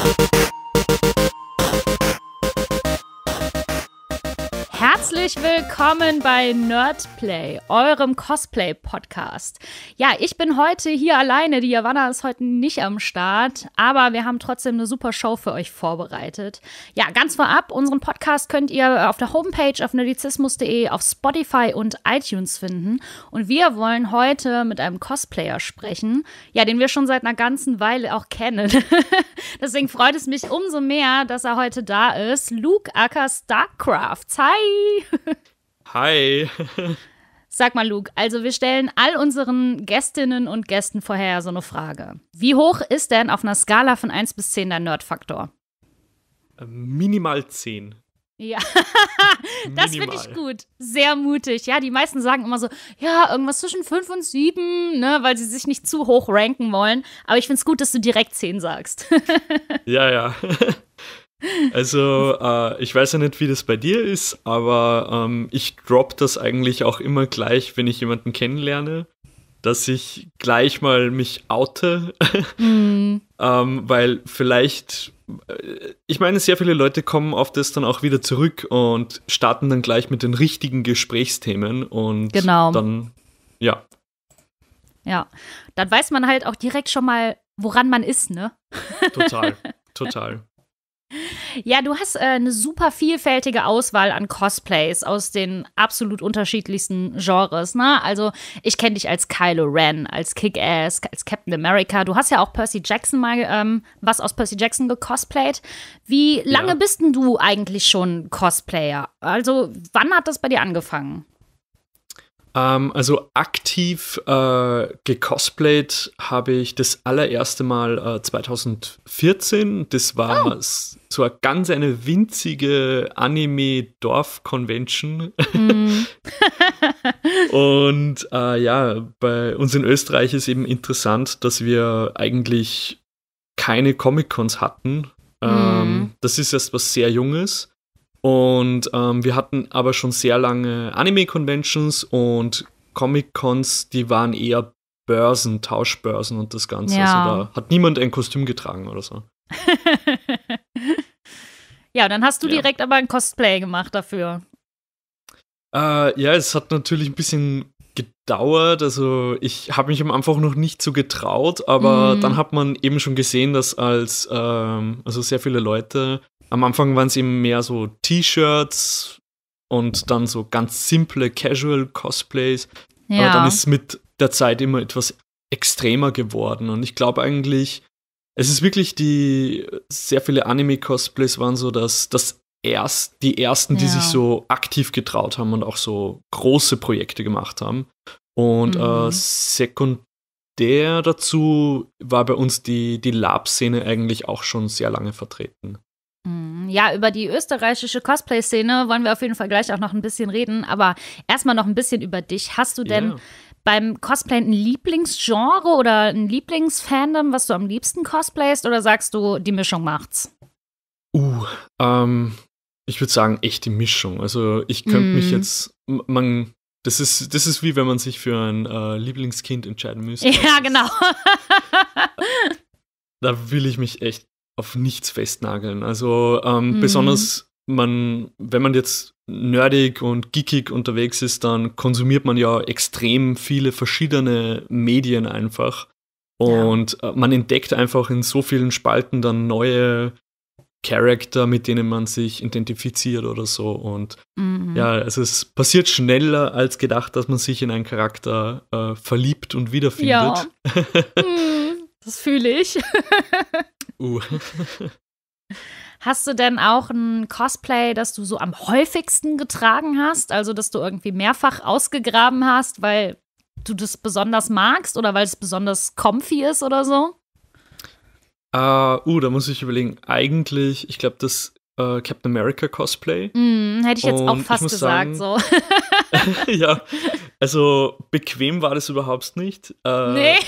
Thank you. Herzlich willkommen bei Nerdplay, eurem Cosplay-Podcast. Ja, ich bin heute hier alleine. Die Javanna ist heute nicht am Start, aber wir haben trotzdem eine super Show für euch vorbereitet. Ja, ganz vorab, unseren Podcast könnt ihr auf der Homepage auf nerdizismus.de, auf Spotify und iTunes finden. Und wir wollen heute mit einem Cosplayer sprechen, ja, den wir schon seit einer ganzen Weile auch kennen. Deswegen freut es mich umso mehr, dass er heute da ist. Luke Acker Starcraft. Hi! Hi. Sag mal, Luke, also wir stellen all unseren Gästinnen und Gästen vorher so eine Frage. Wie hoch ist denn auf einer Skala von 1 bis 10 dein Nerdfaktor? Ähm, minimal 10. Ja, das finde ich gut. Sehr mutig. Ja, die meisten sagen immer so, ja, irgendwas zwischen 5 und 7, ne, weil sie sich nicht zu hoch ranken wollen. Aber ich finde es gut, dass du direkt 10 sagst. ja, ja. Also, äh, ich weiß ja nicht, wie das bei dir ist, aber ähm, ich drop das eigentlich auch immer gleich, wenn ich jemanden kennenlerne, dass ich gleich mal mich oute, mhm. ähm, weil vielleicht, äh, ich meine, sehr viele Leute kommen auf das dann auch wieder zurück und starten dann gleich mit den richtigen Gesprächsthemen und genau. dann, ja. Ja, dann weiß man halt auch direkt schon mal, woran man ist, ne? Total, total. Ja, du hast äh, eine super vielfältige Auswahl an Cosplays aus den absolut unterschiedlichsten Genres. Ne? Also ich kenne dich als Kylo Ren, als Kick-Ass, als Captain America. Du hast ja auch Percy Jackson mal ähm, was aus Percy Jackson gecosplayt. Wie lange ja. bist denn du eigentlich schon Cosplayer? Also wann hat das bei dir angefangen? Ähm, also aktiv äh, gecosplayt habe ich das allererste Mal äh, 2014. Das war oh. so eine ganz eine winzige Anime-Dorf-Convention. Mm. Und äh, ja, bei uns in Österreich ist eben interessant, dass wir eigentlich keine Comic-Cons hatten. Ähm, mm. Das ist erst was sehr Junges. Und ähm, wir hatten aber schon sehr lange Anime-Conventions und Comic-Cons, die waren eher Börsen, Tauschbörsen und das Ganze. Also ja. Also da hat niemand ein Kostüm getragen oder so. ja, dann hast du ja. direkt aber ein Cosplay gemacht dafür. Äh, ja, es hat natürlich ein bisschen gedauert. Also ich habe mich am Anfang noch nicht so getraut, aber mhm. dann hat man eben schon gesehen, dass als ähm, also sehr viele Leute am Anfang waren es eben mehr so T-Shirts und dann so ganz simple Casual Cosplays. Ja. Aber dann ist es mit der Zeit immer etwas extremer geworden. Und ich glaube eigentlich, es ist wirklich die, sehr viele Anime-Cosplays waren so, dass das erst, die ersten, ja. die sich so aktiv getraut haben und auch so große Projekte gemacht haben. Und äh, mhm. äh, sekundär dazu war bei uns die, die Lab-Szene eigentlich auch schon sehr lange vertreten. Mhm. Ja, über die österreichische Cosplay-Szene wollen wir auf jeden Fall gleich auch noch ein bisschen reden, aber erstmal noch ein bisschen über dich. Hast du denn yeah. beim Cosplay ein Lieblingsgenre oder ein Lieblingsfandom, was du am liebsten cosplayst oder sagst du, die Mischung macht's? Uh, ähm, ich würde sagen, echt die Mischung. Also ich könnte mm. mich mhm. jetzt, man, das ist, das ist wie wenn man sich für ein äh, Lieblingskind entscheiden müsste. Ja, genau. da will ich mich echt auf nichts festnageln. Also ähm, mhm. besonders, man, wenn man jetzt nerdig und geekig unterwegs ist, dann konsumiert man ja extrem viele verschiedene Medien einfach. Und ja. Äh, man entdeckt einfach in so vielen Spalten dann neue Charakter, mit denen man sich identifiziert oder so. Und mhm. ja, also es passiert schneller als gedacht, dass man sich in einen Charakter äh, verliebt und wiederfindet. Ja. Mhm. das fühle ich. Uh. Hast du denn auch ein Cosplay, das du so am häufigsten getragen hast? Also, dass du irgendwie mehrfach ausgegraben hast, weil du das besonders magst oder weil es besonders comfy ist oder so? Uh, uh da muss ich überlegen. Eigentlich, ich glaube, das äh, Captain America Cosplay. Mm, hätte ich jetzt Und auch fast gesagt, sagen, so. ja, also bequem war das überhaupt nicht. Äh, nee.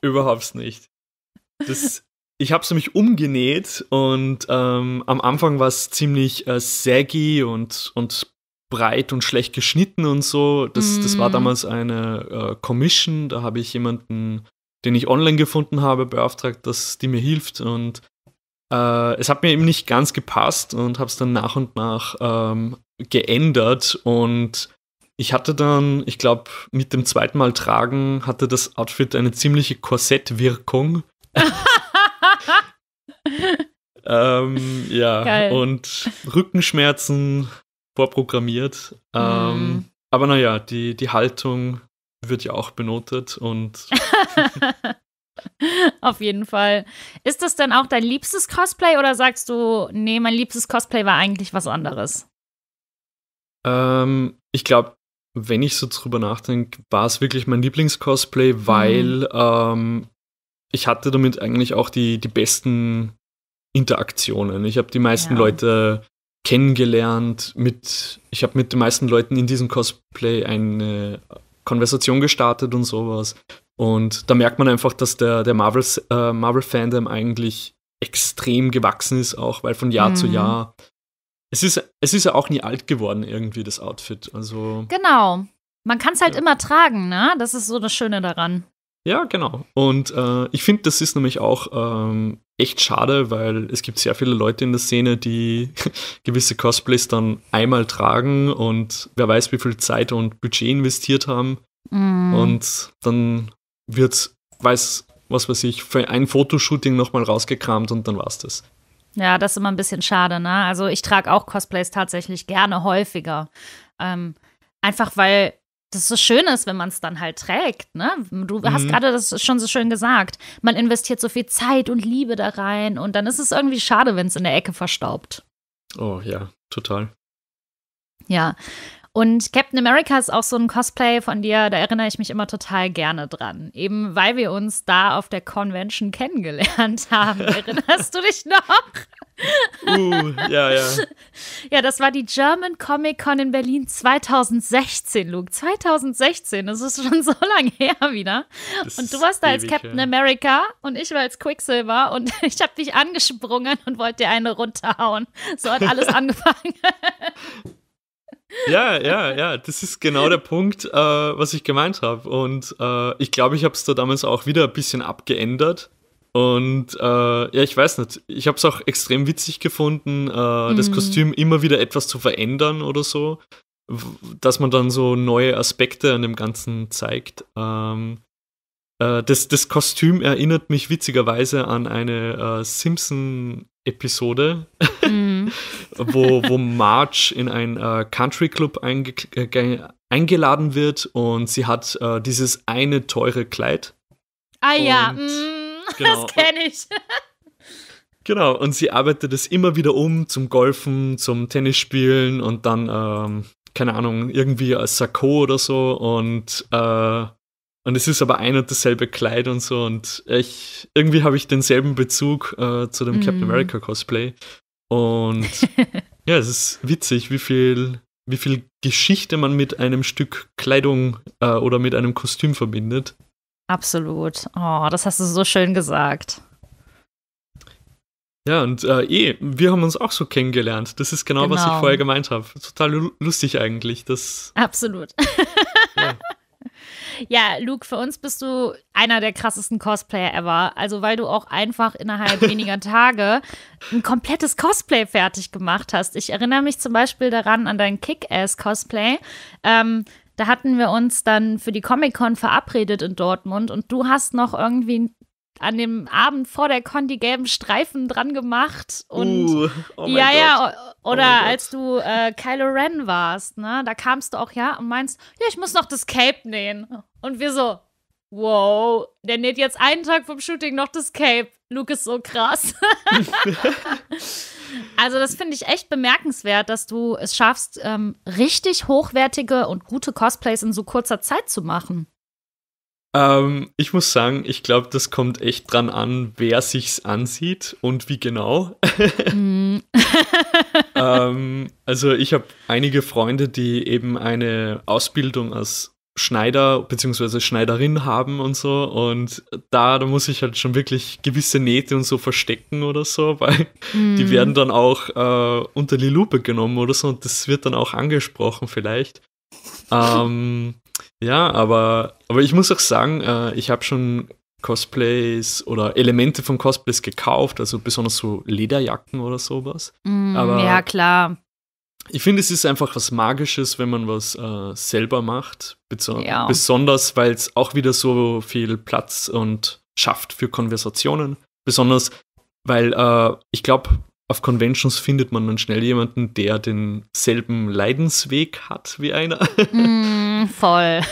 Überhaupt nicht. Das ich habe es nämlich umgenäht und ähm, am Anfang war es ziemlich äh, saggy und, und breit und schlecht geschnitten und so. Das, mm. das war mhm. damals eine äh, Commission, da habe ich jemanden, den ich online gefunden habe, beauftragt, dass die mir hilft und äh, es hat mir eben nicht ganz gepasst und habe es dann nach und nach ähm, geändert und ich hatte dann, ich glaube, mit dem zweiten Mal tragen hatte das Outfit eine ziemliche Korsettwirkung. ähm, ja, Geil. und Rückenschmerzen vorprogrammiert. Ähm, mhm. Aber naja, die, die Haltung wird ja auch benotet und. Auf jeden Fall. Ist das denn auch dein liebstes Cosplay oder sagst du, nee, mein liebstes Cosplay war eigentlich was anderes? Ähm, ich glaube, wenn ich so drüber nachdenke, war es wirklich mein Lieblingscosplay, weil mhm. ähm, ich hatte damit eigentlich auch die, die besten Interaktionen. Ich habe die meisten ja. Leute kennengelernt, mit, ich habe mit den meisten Leuten in diesem Cosplay eine Konversation gestartet und sowas. Und da merkt man einfach, dass der, der Marvel, äh, Marvel Fandom eigentlich extrem gewachsen ist, auch weil von Jahr mhm. zu Jahr. Es ist, es ist ja auch nie alt geworden, irgendwie, das Outfit. Also. Genau. Man kann es halt ja. immer tragen, ne? Das ist so das Schöne daran. Ja, genau. Und äh, ich finde, das ist nämlich auch ähm, echt schade, weil es gibt sehr viele Leute in der Szene, die gewisse Cosplays dann einmal tragen und wer weiß, wie viel Zeit und Budget investiert haben. Mm. Und dann wird, weiß, was weiß ich, für ein Fotoshooting nochmal rausgekramt und dann war's das. Ja, das ist immer ein bisschen schade, ne? Also ich trage auch Cosplays tatsächlich gerne häufiger. Ähm, einfach weil das so schön ist, wenn man es dann halt trägt. Ne? Du mhm. hast gerade das schon so schön gesagt. Man investiert so viel Zeit und Liebe da rein und dann ist es irgendwie schade, wenn es in der Ecke verstaubt. Oh ja, total. Ja. Und Captain America ist auch so ein Cosplay von dir, da erinnere ich mich immer total gerne dran. Eben weil wir uns da auf der Convention kennengelernt haben. Erinnerst du dich noch? Uh, ja, ja. Ja, das war die German Comic Con in Berlin 2016, Luke. 2016, das ist schon so lange her wieder. Das und du warst da als Captain her. America und ich war als Quicksilver und ich habe dich angesprungen und wollte dir eine runterhauen. So hat alles angefangen. Ja, ja, ja, das ist genau der Punkt, äh, was ich gemeint habe. Und äh, ich glaube, ich habe es da damals auch wieder ein bisschen abgeändert und äh, ja, ich weiß nicht, ich habe es auch extrem witzig gefunden, äh, mhm. das Kostüm immer wieder etwas zu verändern oder so, dass man dann so neue Aspekte an dem Ganzen zeigt. Ähm, äh, das, das Kostüm erinnert mich witzigerweise an eine äh, Simpson-Episode, mhm. wo, wo Marge in einen äh, Country Club einge äh, eingeladen wird und sie hat dieses eine teure Kleid. Ah und ja. Mm. Genau. Das kenne ich. Genau, und sie arbeitet es immer wieder um zum Golfen, zum Tennisspielen und dann, ähm, keine Ahnung, irgendwie als Sakko oder so. Und, äh, und es ist aber ein und dasselbe Kleid und so. Und ich, irgendwie habe ich denselben Bezug äh, zu dem mm. Captain America Cosplay. Und ja, es ist witzig, wie viel, wie viel Geschichte man mit einem Stück Kleidung äh, oder mit einem Kostüm verbindet. Absolut. Oh, das hast du so schön gesagt. Ja, und äh, eh, wir haben uns auch so kennengelernt. Das ist genau, genau. was ich genau. vorher gemeint habe. Total lustig eigentlich. Das Absolut. Ja. Ja, Luke, für uns bist du einer der krassesten Cosplayer ever. Also, weil du auch einfach innerhalb weniger Tage ein komplettes Cosplay fertig gemacht hast. Ich erinnere mich zum Beispiel daran an dein Kick-Ass-Cosplay. Ähm, da hatten wir uns dann für die Comic-Con verabredet in Dortmund und du hast noch irgendwie an dem Abend vor der Con die gelben Streifen dran gemacht und uh, oh ja Gott. ja oder oh als du äh, Kylo Ren warst, ne? Da kamst du auch ja und meinst, ja, ich muss noch das Cape nähen und wir so Wow, der näht jetzt einen Tag vom Shooting noch das Cape. Luke ist so krass. Also das finde ich echt bemerkenswert, dass du es schaffst, ähm, richtig hochwertige und gute Cosplays in so kurzer Zeit zu machen. Ähm, ich muss sagen, ich glaube, das kommt echt dran an, wer sich's ansieht und wie genau. Mhm. ähm, also ich habe einige Freunde, die eben eine Ausbildung als Schneider bzw. Schneiderin haben und so. Und da, da muss ich halt schon wirklich gewisse Nähte und so verstecken oder so, weil mm. die hm. werden dann auch äh, unter die Lupe genommen oder so und das wird dann auch angesprochen vielleicht. ähm, ja, aber, aber ich muss auch sagen, äh, ich habe schon Cosplays oder Elemente von Cosplays gekauft, also besonders so Lederjacken oder sowas. Mm, aber ja, klar ich finde, es ist einfach was Magisches, wenn man was äh, selber macht. Ja. Besonders, weil es auch wieder so viel Platz und schafft für Konversationen. Besonders, weil äh, ich glaube, auf Conventions findet man dann schnell jemanden, der denselben Leidensweg hat wie einer. Mm, voll.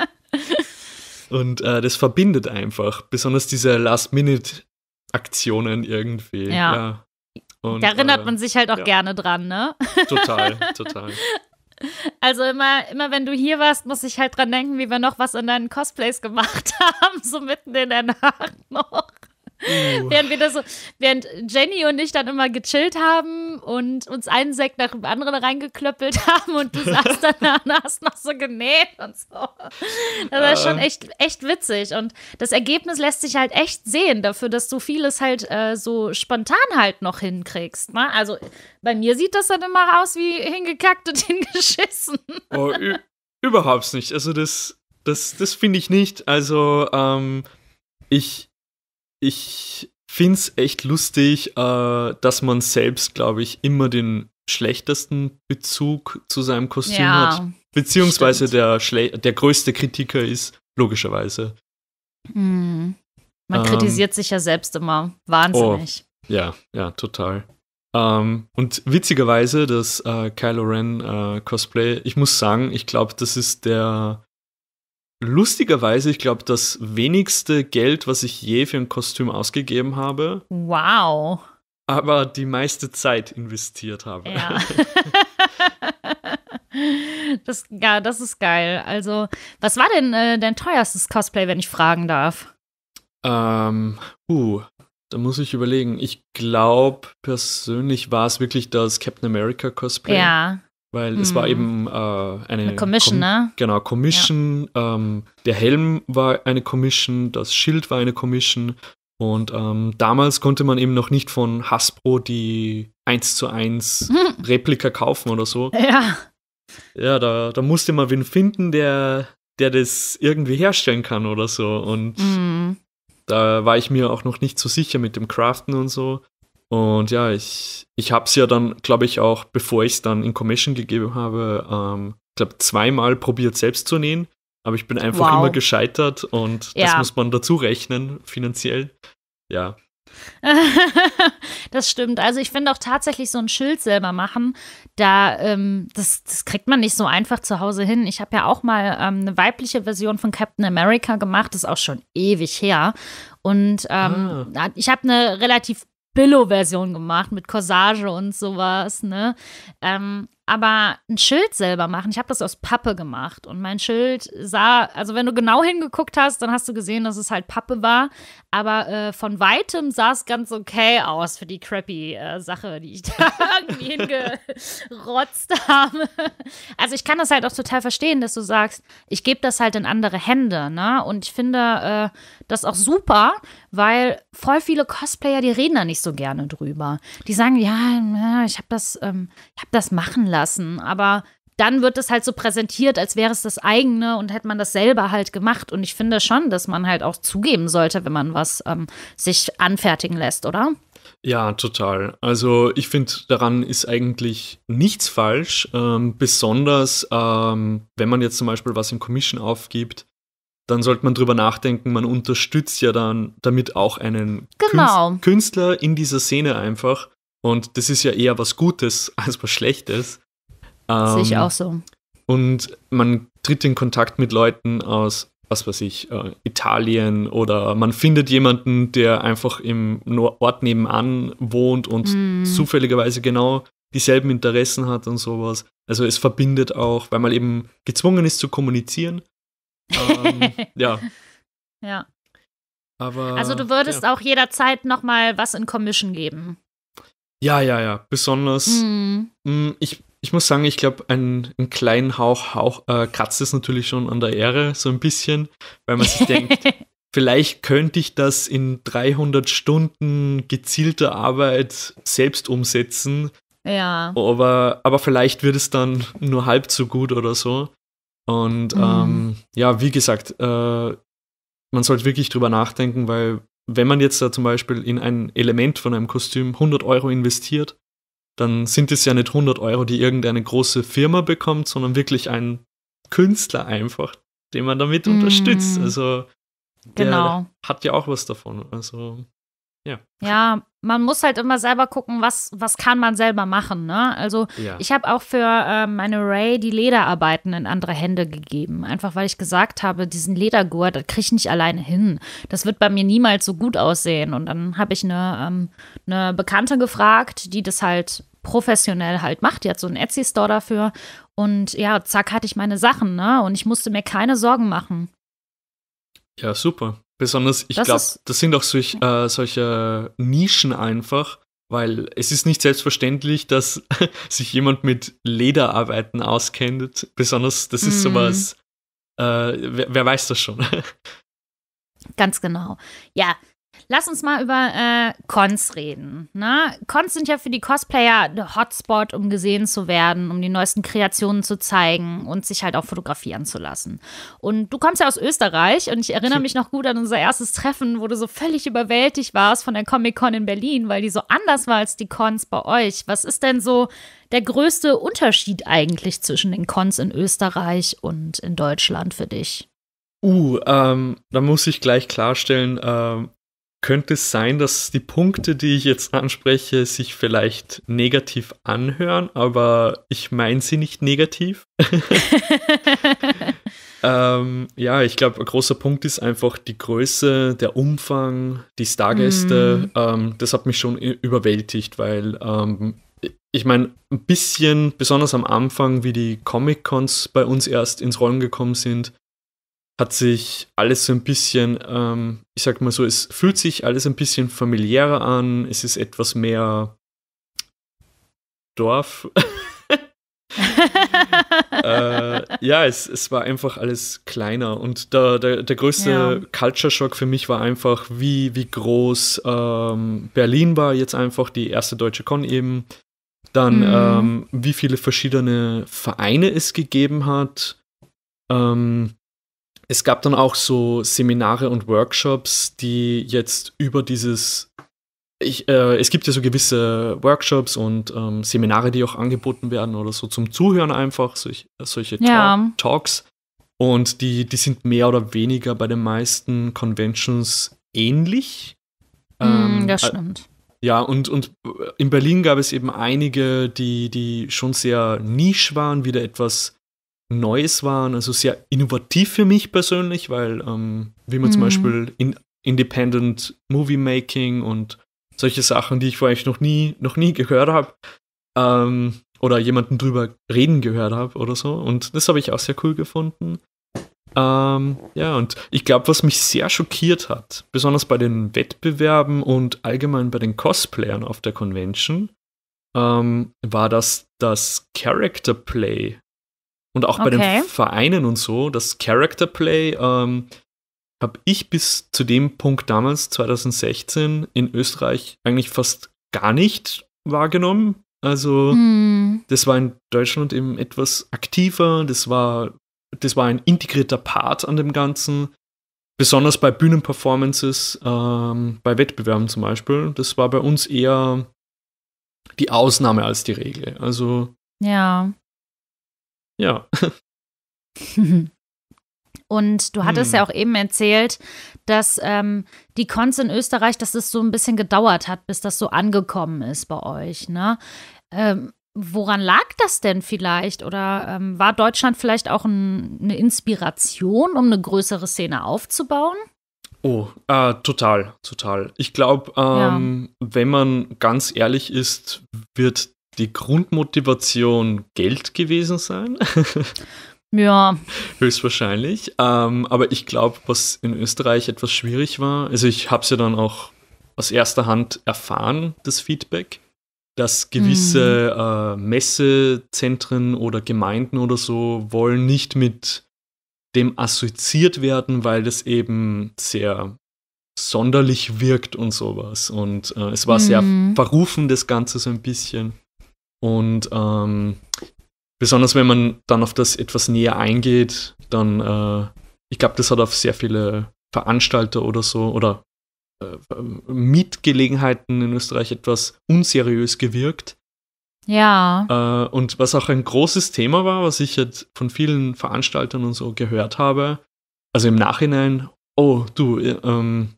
und äh, das verbindet einfach. Besonders diese Last-Minute-Aktionen irgendwie. ja. ja. Und, da erinnert äh, man sich halt auch ja. gerne dran, ne? Total, total. Also immer, immer wenn du hier warst, muss ich halt dran denken, wie wir noch was in deinen Cosplays gemacht haben, so mitten in der Nacht noch. Uh. während wir das so, während Jenny und ich dann immer gechillt haben und uns einen Sekt nach dem anderen reingeklöppelt haben und du saßt dann und hast noch so genäht und so. Das war uh. schon äh. echt, echt witzig. Und das Ergebnis lässt sich halt echt sehen dafür, dass du vieles halt äh, so spontan halt noch hinkriegst. Ne? Also bei mir sieht das dann immer aus wie hingekackt und hingeschissen. Oh, überhaupt nicht. Also das, das, das finde ich nicht. Also ähm, ich, ich finde es echt lustig, äh, dass man selbst, glaube ich, immer den schlechtesten Bezug zu seinem Kostüm ja, hat. Beziehungsweise der, der, größte Kritiker ist, logischerweise. Hm. Man ähm, kritisiert sich ja selbst immer. Wahnsinnig. Oh, ja, ja, total. Ähm, und witzigerweise, das äh, Kylo Ren äh, Cosplay, ich muss sagen, ich glaube, das ist der lustigerweise, ich glaube, das wenigste Geld, was ich je für ein Kostüm ausgegeben habe. Wow. Aber die meiste Zeit investiert habe. Ja. das, ja, das ist geil. Also, was war denn äh, dein teuerstes Cosplay, wenn ich fragen darf? Ähm, uh, da muss ich überlegen. Ich glaube, persönlich war es wirklich das Captain America Cosplay. Ja weil mhm. es war mhm. eben äh, eine, eine Commission, Com ne? Genau, Commission. Ja. Ähm, der Helm war eine Commission, das Schild war eine Commission. Und ähm, damals konnte man eben noch nicht von Hasbro die 1 zu 1 mhm. Replika kaufen oder so. Ja. Ja, da, da musste man wen finden, der, der das irgendwie herstellen kann oder so. Und mhm. da war ich mir auch noch nicht so sicher mit dem Craften und so. Und ja, ich, ich habe es ja dann, glaube ich, auch bevor ich es dann in Commission gegeben habe, ähm, glaube zweimal probiert selbst zu nähen. Aber ich bin einfach wow. immer gescheitert und ja. das muss man dazu rechnen, finanziell. Ja, das stimmt. Also ich finde auch tatsächlich so ein Schild selber machen, da ähm, das, das, kriegt man nicht so einfach zu Hause hin. Ich habe ja auch mal ähm, eine weibliche Version von Captain America gemacht, das ist auch schon ewig her. Und ähm, ah. ich habe eine relativ Billo-Version gemacht mit Corsage und sowas, ne? Ähm, aber ein Schild selber machen, ich habe das aus Pappe gemacht und mein Schild sah, also wenn du genau hingeguckt hast, dann hast du gesehen, dass es halt Pappe war. Aber äh, von weitem sah es ganz okay aus für die crappy äh, Sache, die ich da irgendwie hingerotzt habe. Also ich kann das halt auch total verstehen, dass du sagst, ich gebe das halt in andere Hände, ne? Und ich finde äh, das auch super, weil voll viele Cosplayer, die reden da nicht so gerne drüber. Die sagen, ja, ich habe das, ähm, ich habe das machen lassen lassen. Aber dann wird es halt so präsentiert, als wäre es das eigene und hätte man das selber halt gemacht. Und ich finde schon, dass man halt auch zugeben sollte, wenn man was ähm, sich anfertigen lässt, oder? Ja, total. Also ich finde, daran ist eigentlich nichts falsch. Ähm, besonders ähm, wenn man jetzt zum Beispiel was in Commission aufgibt, dann sollte man drüber nachdenken, man unterstützt ja dann damit auch einen genau. Künstler in dieser Szene einfach. Und das ist ja eher was Gutes als was Schlechtes. Ähm, Sehe ich ähm, auch so. Und man tritt in Kontakt mit Leuten aus, was weiß ich, äh, Italien oder man findet jemanden, der einfach im Ort nebenan wohnt und mm. zufälligerweise genau dieselben Interessen hat und sowas. Also es verbindet auch, weil man eben gezwungen ist zu kommunizieren. Ähm, ja. Ja. Aber, also du würdest ja. auch jederzeit nochmal was in Commission geben. Ja, ja, ja. Besonders. Mhm. Mm. Mh, ich ich muss sagen, ich glaube, einen, einen kleinen Hauch, Hauch äh, kratzt es natürlich schon an der Ehre, so ein bisschen, weil man sich denkt, vielleicht könnte ich das in 300 Stunden gezielter Arbeit selbst umsetzen. Ja. Aber, aber vielleicht wird es dann nur halb so gut oder so. Und mhm. ähm, ja, wie gesagt, äh, man sollte wirklich drüber nachdenken, weil wenn man jetzt da zum Beispiel in ein Element von einem Kostüm 100 Euro investiert, dann sind es ja nicht 100 Euro, die irgendeine große Firma bekommt, sondern wirklich ein Künstler einfach, den man damit mm. unterstützt. Also der genau. hat ja auch was davon. Also ja. ja, man muss halt immer selber gucken, was, was kann man selber machen. Ne? Also ja. ich habe auch für äh, meine Ray die Lederarbeiten in andere Hände gegeben. Einfach weil ich gesagt habe, diesen Ledergurt, das kriege ich nicht alleine hin. Das wird bei mir niemals so gut aussehen. Und dann habe ich eine, ähm, eine Bekannte gefragt, die das halt professionell halt macht. Die hat so einen Etsy-Store dafür. Und ja, zack, hatte ich meine Sachen, ne? Und ich musste mir keine Sorgen machen. Ja, super. Besonders, ich glaube, das sind auch solch, äh, solche Nischen einfach, weil es ist nicht selbstverständlich, dass sich jemand mit Lederarbeiten auskennt. Besonders, das ist mm. sowas, äh, wer, wer weiß das schon. Ganz genau. Ja, Lass uns mal über äh, Cons reden. Na? Ne? Cons sind ja für die Cosplayer der Hotspot, um gesehen zu werden, um die neuesten Kreationen zu zeigen und sich halt auch fotografieren zu lassen. Und du kommst ja aus Österreich und ich erinnere hm. mich noch gut an unser erstes Treffen, wo du so völlig überwältigt warst von der Comic-Con in Berlin, weil die so anders war als die Cons bei euch. Was ist denn so der größte Unterschied eigentlich zwischen den Cons in Österreich und in Deutschland für dich? Uh, ähm, da muss ich gleich klarstellen, ähm, könnte es sein, dass die Punkte, die ich jetzt anspreche, sich vielleicht negativ anhören, aber ich meine sie nicht negativ. ähm, ja, ich glaube, ein großer Punkt ist einfach die Größe, der Umfang, die Stargäste. Mm. Ähm, das hat mich schon überwältigt, weil ähm, ich meine, ein bisschen, besonders am Anfang, wie die Comic-Cons bei uns erst ins Rollen gekommen sind, hat sich alles so ein bisschen, ähm, ich sag mal so, es fühlt sich alles ein bisschen familiärer an, es ist etwas mehr Dorf. äh, ja, es, es war einfach alles kleiner und der, der, der größte ja. Culture Shock für mich war einfach, wie, wie groß ähm, Berlin war, jetzt einfach die erste Deutsche Con eben. Dann, mhm. ähm, wie viele verschiedene Vereine es gegeben hat. Ähm, es gab dann auch so Seminare und Workshops, die jetzt über dieses ich, äh, es gibt ja so gewisse Workshops und ähm, Seminare, die auch angeboten werden oder so zum Zuhören einfach, solch, solche ja. Talks. Und die, die sind mehr oder weniger bei den meisten Conventions ähnlich. Mm, ähm, das äh, stimmt. ja, und, und in Berlin gab es eben einige, die, die schon sehr nisch waren, wieder etwas Neues waren, also sehr innovativ für mich persönlich, weil ähm, wie man mhm. zum Beispiel in Independent Movie Making und solche Sachen, die ich vorher noch nie, noch nie gehört habe, ähm, oder jemanden drüber reden gehört habe oder so. Und das habe ich auch sehr cool gefunden. Ähm, ja, und ich glaube, was mich sehr schockiert hat, besonders bei den Wettbewerben und allgemein bei den Cosplayern auf der Convention, ähm, war, dass das Character Play und auch bei okay. den Vereinen und so, das Character Play ähm, habe ich bis zu dem Punkt damals, 2016, in Österreich eigentlich fast gar nicht wahrgenommen. Also hm. das war in Deutschland eben etwas aktiver, das war, das war ein integrierter Part an dem Ganzen. Besonders bei Bühnenperformances, ähm, bei Wettbewerben zum Beispiel, das war bei uns eher die Ausnahme als die Regel. Also ja. Ja. Und du hattest hm. ja auch eben erzählt, dass ähm, die Cons in Österreich, dass es so ein bisschen gedauert hat, bis das so angekommen ist bei euch. Ne? Ähm, woran lag das denn vielleicht? Oder ähm, war Deutschland vielleicht auch ein, eine Inspiration, um eine größere Szene aufzubauen? Oh, äh, total, total. Ich glaube, ähm, ja. wenn man ganz ehrlich ist, wird die Grundmotivation Geld gewesen sein. Ja. Höchstwahrscheinlich. Ähm, aber ich glaube, was in Österreich etwas schwierig war, also ich habe es ja dann auch aus erster Hand erfahren, das Feedback, dass gewisse mhm. äh, Messezentren oder Gemeinden oder so wollen nicht mit dem assoziiert werden, weil das eben sehr sonderlich wirkt und sowas. Und äh, es war mhm. sehr verrufen, das Ganze so ein bisschen. Und ähm, besonders wenn man dann auf das etwas näher eingeht, dann, äh, ich glaube, das hat auf sehr viele Veranstalter oder so oder äh, Mietgelegenheiten in Österreich etwas unseriös gewirkt. Ja. Äh, und was auch ein großes Thema war, was ich jetzt von vielen Veranstaltern und so gehört habe, also im Nachhinein, oh du, ähm,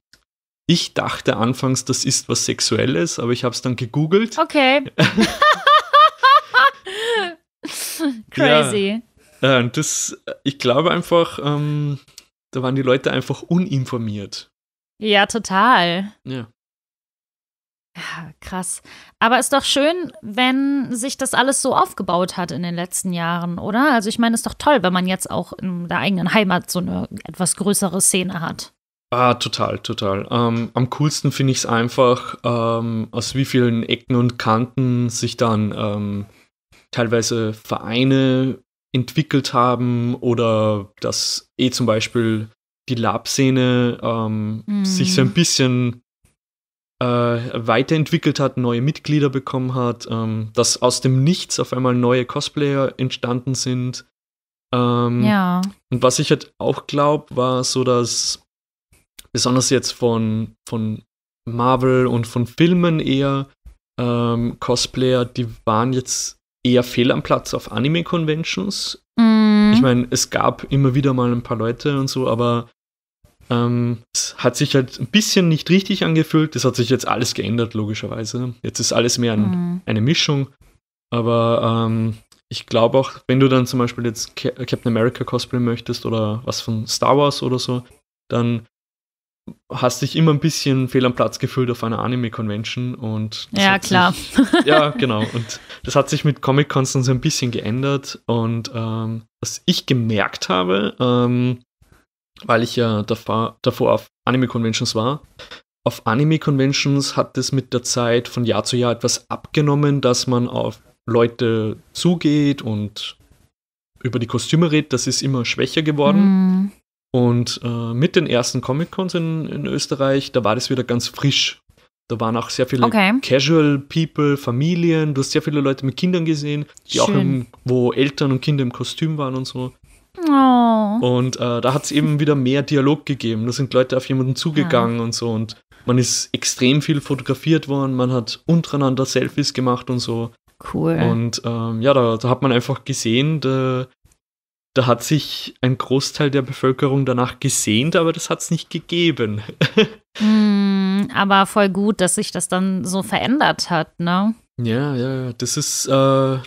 ich dachte anfangs, das ist was Sexuelles, aber ich habe es dann gegoogelt. Okay. Crazy. Ja, äh, das, ich glaube einfach, ähm, da waren die Leute einfach uninformiert. Ja, total. Ja. Ja, krass. Aber ist doch schön, wenn sich das alles so aufgebaut hat in den letzten Jahren, oder? Also ich meine, es ist doch toll, wenn man jetzt auch in der eigenen Heimat so eine etwas größere Szene hat. Ah, total, total. Ähm, am coolsten finde ich es einfach, ähm, aus wie vielen Ecken und Kanten sich dann ähm, teilweise Vereine entwickelt haben oder dass eh zum Beispiel die Lab-Szene ähm, mm. sich so ein mhm. bisschen äh, weiterentwickelt hat, neue Mitglieder bekommen hat, ähm, dass aus dem Nichts auf einmal neue Cosplayer entstanden sind. Ähm, ja. Und was ich halt auch glaube, war so, dass besonders jetzt von, von Marvel und von Filmen eher ähm, Cosplayer, die waren jetzt eher fehl am Platz auf Anime-Conventions. Mm. Ich meine, es gab immer wieder mal ein paar Leute und so, aber ähm, es hat sich halt ein bisschen nicht richtig angefühlt. Das hat sich jetzt alles geändert, logischerweise. Jetzt ist alles mehr ein, mm. eine Mischung. Aber ähm, ich glaube auch, wenn du dann zum Beispiel jetzt Captain America cosplayen möchtest oder was von Star Wars oder so, dann hast dich immer ein bisschen fehl am Platz gefühlt auf einer Anime-Convention und ja klar sich, ja genau und das hat sich mit Comic Cons so ein bisschen geändert und ähm, was ich gemerkt habe ähm, weil ich ja davor, davor auf Anime-Conventions war auf Anime-Conventions hat es mit der Zeit von Jahr zu Jahr etwas abgenommen dass man auf Leute zugeht und über die Kostüme redet das ist immer schwächer geworden mm und äh, mit den ersten Comic-Cons in, in, Österreich, da war das wieder ganz frisch. Da waren auch sehr viele okay. Casual People, Familien, du hast sehr viele Leute mit Kindern gesehen, die Schön. auch im, wo Eltern und Kinder im Kostüm waren und so. Oh. Und äh, da hat es eben wieder mehr Dialog gegeben. Da sind Leute auf jemanden zugegangen ja. und so. Und man ist extrem viel fotografiert worden, man hat untereinander Selfies gemacht und so. Cool. Und ähm, ja, da, da, hat man einfach gesehen, da, da hat sich ein Großteil der Bevölkerung danach gesehnt, aber das hat es nicht gegeben. mm, aber voll gut, dass sich das dann so verändert hat, ne? Ja, ja, das ist, äh,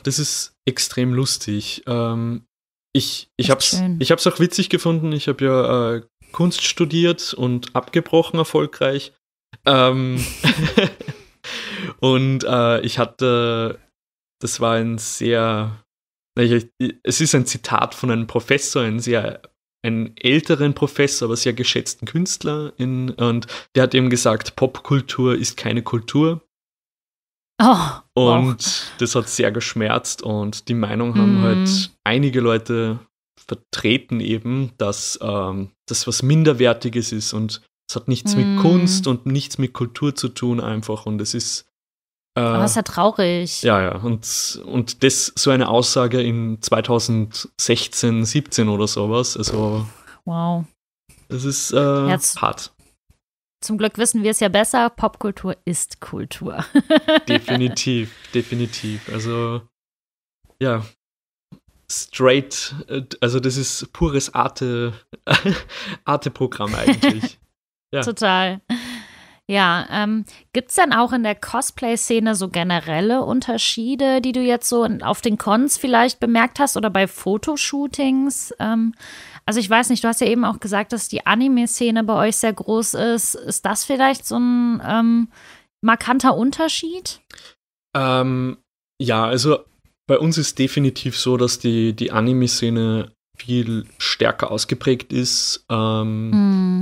das ist extrem lustig. Ähm, ich, ich habe es hab's auch witzig gefunden. Ich habe ja äh, Kunst studiert und abgebrochen erfolgreich. Ähm, und äh, ich hatte, das war ein sehr es ist ein Zitat von einem Professor, einem sehr einen älteren Professor, aber sehr geschätzten Künstler in, und der hat eben gesagt, Popkultur ist keine Kultur. Oh, und wow. das hat sehr geschmerzt und die Meinung haben mm. halt einige Leute vertreten eben, dass ähm, das was Minderwertiges ist und es hat nichts mm. mit mhm. Kunst und nichts mit Kultur zu tun einfach und es ist äh, Aber ist ja traurig. Ja, ja. Und, und das so eine Aussage in 2016, 17 oder sowas. Also. Wow. Das ist äh, Jetzt, hart. Zum Glück wissen wir es ja besser. Popkultur ist Kultur. definitiv, definitiv. Also, ja. Straight, äh, also das ist pures Arte-Programm Arte eigentlich. Ja. Total. Ja, ähm, gibt es denn auch in der Cosplay-Szene so generelle Unterschiede, die du jetzt so auf den Cons vielleicht bemerkt hast oder bei Fotoshootings? Ähm, also ich weiß nicht, du hast ja eben auch gesagt, dass die Anime-Szene bei euch sehr groß ist. Ist das vielleicht so ein ähm, markanter Unterschied? Ähm, ja, also bei uns ist definitiv so, dass die, die Anime-Szene viel stärker ausgeprägt ist, ähm,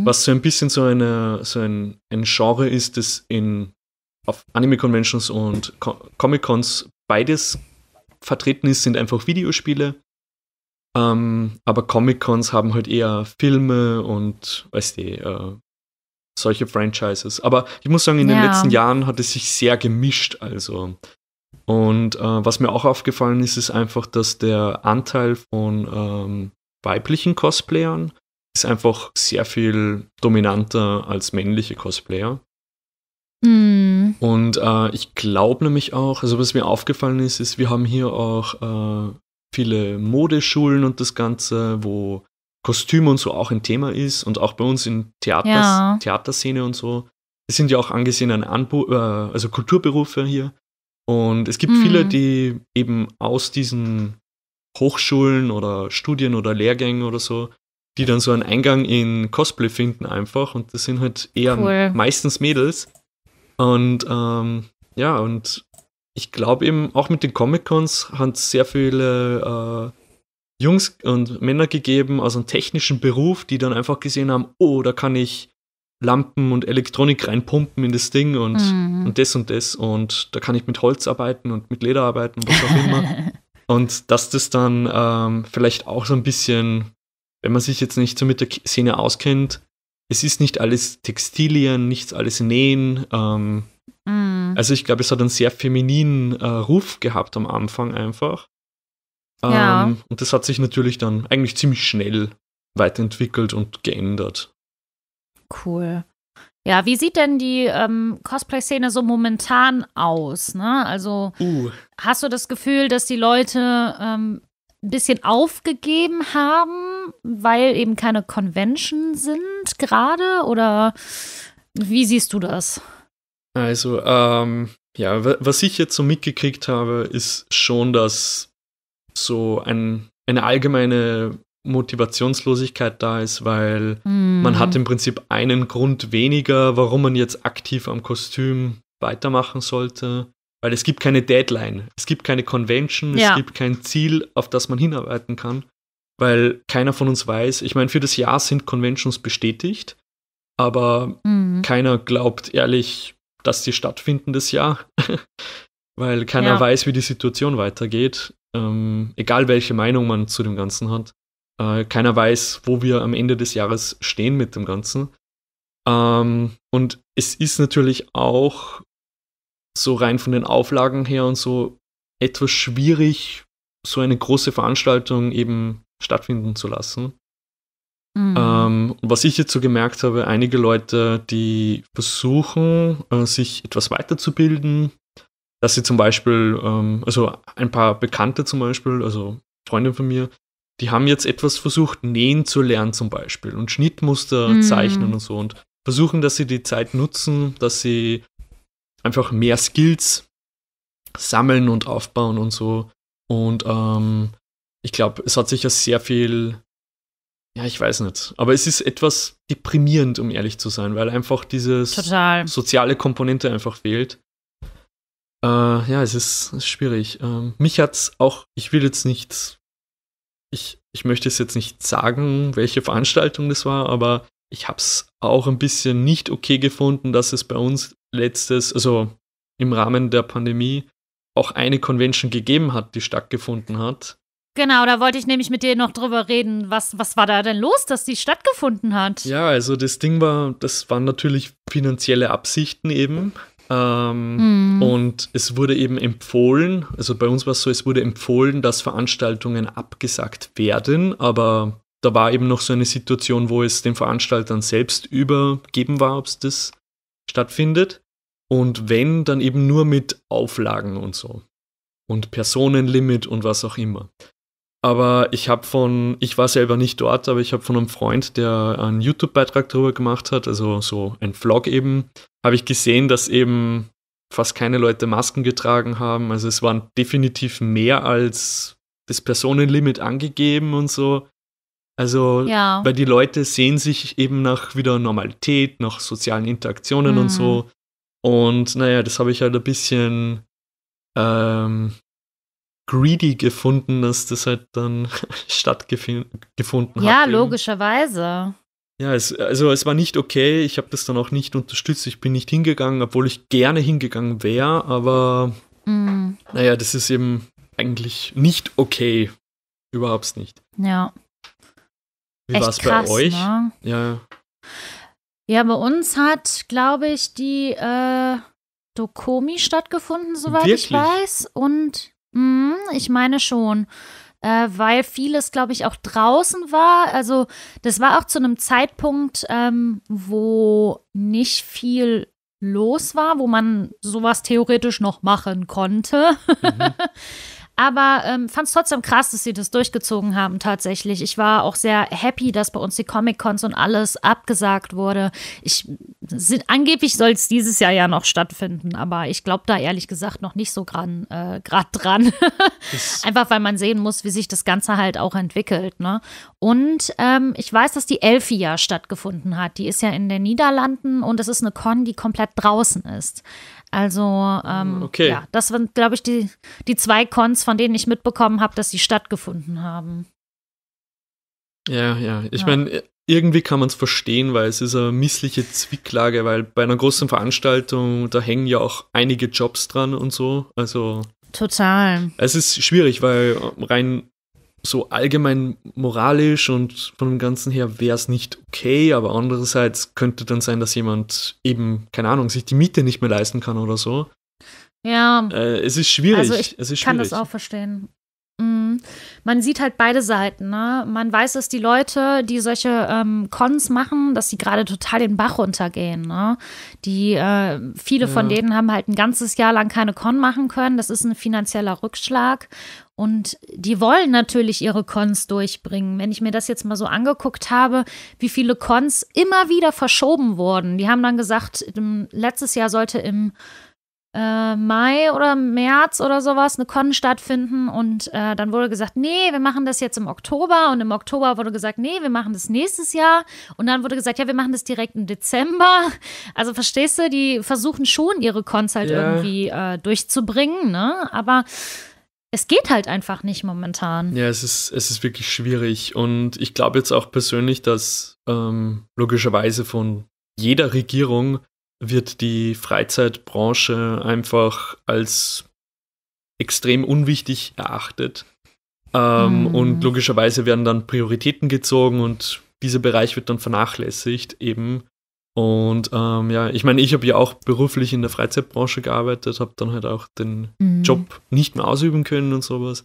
mhm. was so ein bisschen so, eine, so ein, ein Genre ist, das in, auf Anime-Conventions und Co Comic-Cons beides vertreten ist, sind einfach Videospiele. Ähm, aber Comic-Cons haben halt eher Filme und, weißt du, äh, solche Franchises. Aber ich muss sagen, in ja. den letzten Jahren hat es sich sehr gemischt. Also und äh, was mir auch aufgefallen ist, ist einfach, dass der Anteil von ähm, weiblichen Cosplayern ist einfach sehr viel dominanter als männliche Cosplayer. Mm. Und äh, ich glaube nämlich auch, also was mir aufgefallen ist, ist, wir haben hier auch äh, viele Modeschulen und das Ganze, wo Kostüm und so auch ein Thema ist und auch bei uns in Theaters ja. Theaterszene und so. Es sind ja auch angesehene Anbu äh, also Kulturberufe hier. Und es gibt mhm. viele, die eben aus diesen Hochschulen oder Studien oder Lehrgängen oder so, die dann so einen Eingang in Cosplay finden einfach. Und das sind halt eher cool. meistens Mädels. Und ähm, ja, und ich glaube eben auch mit den Comic-Cons hat es sehr viele äh, Jungs und Männer gegeben aus einem technischen Beruf, die dann einfach gesehen haben, oh, da kann ich Lampen und Elektronik reinpumpen in das Ding und, mhm. und das und das. Und da kann ich mit Holz arbeiten und mit Leder arbeiten, was auch immer. und dass das dann ähm, vielleicht auch so ein bisschen, wenn man sich jetzt nicht so mit der Szene auskennt, es ist nicht alles Textilien, nichts alles Nähen. Ähm, mhm. Also ich glaube, es hat einen sehr femininen äh, Ruf gehabt am Anfang einfach. Ähm, ja. Und das hat sich natürlich dann eigentlich ziemlich schnell weiterentwickelt und geändert. Cool. Ja, wie sieht denn die ähm, Cosplay-Szene so momentan aus? Ne? Also uh. hast du das Gefühl, dass die Leute ähm, ein bisschen aufgegeben haben, weil eben keine Convention sind gerade? Oder wie siehst du das? Also, ähm, ja, was ich jetzt so mitgekriegt habe, ist schon, dass so ein, eine allgemeine Motivationslosigkeit da ist, weil mm. man hat im Prinzip einen Grund weniger, warum man jetzt aktiv am Kostüm weitermachen sollte. Weil es gibt keine Deadline, es gibt keine Convention, ja. es gibt kein Ziel, auf das man hinarbeiten kann, weil keiner von uns weiß. Ich meine, für das Jahr sind Conventions bestätigt, aber mm. keiner glaubt ehrlich, dass sie stattfinden das Jahr, weil keiner ja. weiß, wie die Situation weitergeht, ähm, egal welche Meinung man zu dem Ganzen hat. Äh, keiner weiß, wo wir am Ende des Jahres stehen mit dem Ganzen. Ähm, und es ist natürlich auch so rein von den Auflagen her und so etwas schwierig, so eine große Veranstaltung eben stattfinden zu lassen. Mhm. Ähm, was ich jetzt so gemerkt habe, einige Leute, die versuchen, äh, sich etwas weiterzubilden, dass sie zum Beispiel, ähm, also ein paar Bekannte zum Beispiel, also Freundin von mir, die haben jetzt etwas versucht, nähen zu lernen zum Beispiel und Schnittmuster mm. zeichnen und so und versuchen, dass sie die Zeit nutzen, dass sie einfach mehr Skills sammeln und aufbauen und so. Und ähm, ich glaube, es hat sich ja sehr viel, ja, ich weiß nicht, aber es ist etwas deprimierend, um ehrlich zu sein, weil einfach diese soziale Komponente einfach fehlt. Äh, ja, es ist, ist schwierig. Ähm, mich es auch, ich will jetzt nichts ich, ich möchte es jetzt nicht sagen, welche Veranstaltung das war, aber ich habe es auch ein bisschen nicht okay gefunden, dass es bei uns letztes, also im Rahmen der Pandemie, auch eine Convention gegeben hat, die stattgefunden hat. Genau, da wollte ich nämlich mit dir noch drüber reden. Was, was war da denn los, dass die stattgefunden hat? Ja, also das Ding war, das waren natürlich finanzielle Absichten eben. Ähm, mm. Und es wurde eben empfohlen, also bei uns war es so, es wurde empfohlen, dass Veranstaltungen abgesagt werden, aber da war eben noch so eine Situation, wo es den Veranstaltern selbst übergeben war, ob es das stattfindet. Und wenn, dann eben nur mit Auflagen und so. Und Personenlimit und was auch immer. Aber ich habe von, ich war selber nicht dort, aber ich habe von einem Freund, der einen YouTube-Beitrag darüber gemacht hat, also so ein Vlog eben, habe ich gesehen, dass eben fast keine Leute Masken getragen haben. Also es waren definitiv mehr als das Personenlimit angegeben und so. Also, ja. weil die Leute sehen sich eben nach wieder Normalität, nach sozialen Interaktionen mhm. und so. Und naja, das habe ich halt ein bisschen ähm, greedy gefunden, dass das halt dann stattgefunden hat. Ja, logischerweise. Ja, es, also es war nicht okay. Ich habe das dann auch nicht unterstützt. Ich bin nicht hingegangen, obwohl ich gerne hingegangen wäre. Aber mm. naja, das ist eben eigentlich nicht okay. Überhaupt nicht. Ja. Wie war es bei euch? Ne? Ja. Ja, bei uns hat, glaube ich, die äh, Dokomi stattgefunden, soweit Wirklich? ich weiß. Und Mm, ich meine schon. Äh, weil vieles, glaube ich, auch draußen war. Also das war auch zu einem Zeitpunkt, ähm, wo nicht viel los war, wo man sowas theoretisch noch machen konnte. Mhm. Aber ähm, fand es trotzdem krass, dass sie das durchgezogen haben tatsächlich. Ich war auch sehr happy, dass bei uns die Comic-Cons und alles abgesagt wurde. Ich, sind, angeblich soll es dieses Jahr ja noch stattfinden, aber ich glaube da ehrlich gesagt noch nicht so gerade äh, grad dran. Einfach weil man sehen muss, wie sich das Ganze halt auch entwickelt. Ne? Und ähm, ich weiß, dass die Elfi ja stattgefunden hat. Die ist ja in den Niederlanden und es ist eine Con, die komplett draußen ist. Also, ähm, okay. ja, das waren, glaube ich, die, die zwei Cons, von denen ich mitbekommen habe, dass sie stattgefunden haben. Ja, ja. Ich ja. meine, äh, irgendwie kann man es verstehen, weil es ist eine missliche Zwicklage, weil bei einer großen Veranstaltung, da hängen ja auch einige Jobs dran und so. Also. Total. Es ist schwierig, weil rein so allgemein moralisch und von dem Ganzen her wäre es nicht okay, aber andererseits könnte dann sein, dass jemand eben, keine Ahnung, sich die Miete nicht mehr leisten kann oder so. Ja. Äh, es ist schwierig. Also ich es ist schwierig. kann das auch verstehen. Mhm. Man sieht halt beide Seiten. Ne? Man weiß, dass die Leute, die solche ähm, Cons machen, dass sie gerade total den Bach runtergehen. Ne? Die äh, viele ja. von denen haben halt ein ganzes Jahr lang keine Con machen können. Das ist ein finanzieller Rückschlag und die wollen natürlich ihre Cons durchbringen. Wenn ich mir das jetzt mal so angeguckt habe, wie viele Cons immer wieder verschoben wurden. Die haben dann gesagt, letztes Jahr sollte im äh, Mai oder März oder sowas eine Con stattfinden. Und äh, dann wurde gesagt, nee, wir machen das jetzt im Oktober. Und im Oktober wurde gesagt, nee, wir machen das nächstes Jahr. Und dann wurde gesagt, ja, wir machen das direkt im Dezember. Also verstehst du, die versuchen schon ihre Cons halt ja. irgendwie äh, durchzubringen. Ne? Aber es geht halt einfach nicht momentan. Ja, es ist, es ist wirklich schwierig. Und ich glaube jetzt auch persönlich, dass ähm, logischerweise von jeder Regierung wird die Freizeitbranche einfach als extrem unwichtig erachtet. Ähm, mhm. Und logischerweise werden dann Prioritäten gezogen und dieser Bereich wird dann vernachlässigt, eben und ähm, ja, ich meine, ich habe ja auch beruflich in der Freizeitbranche gearbeitet, habe dann halt auch den mhm. Job nicht mehr ausüben können und sowas.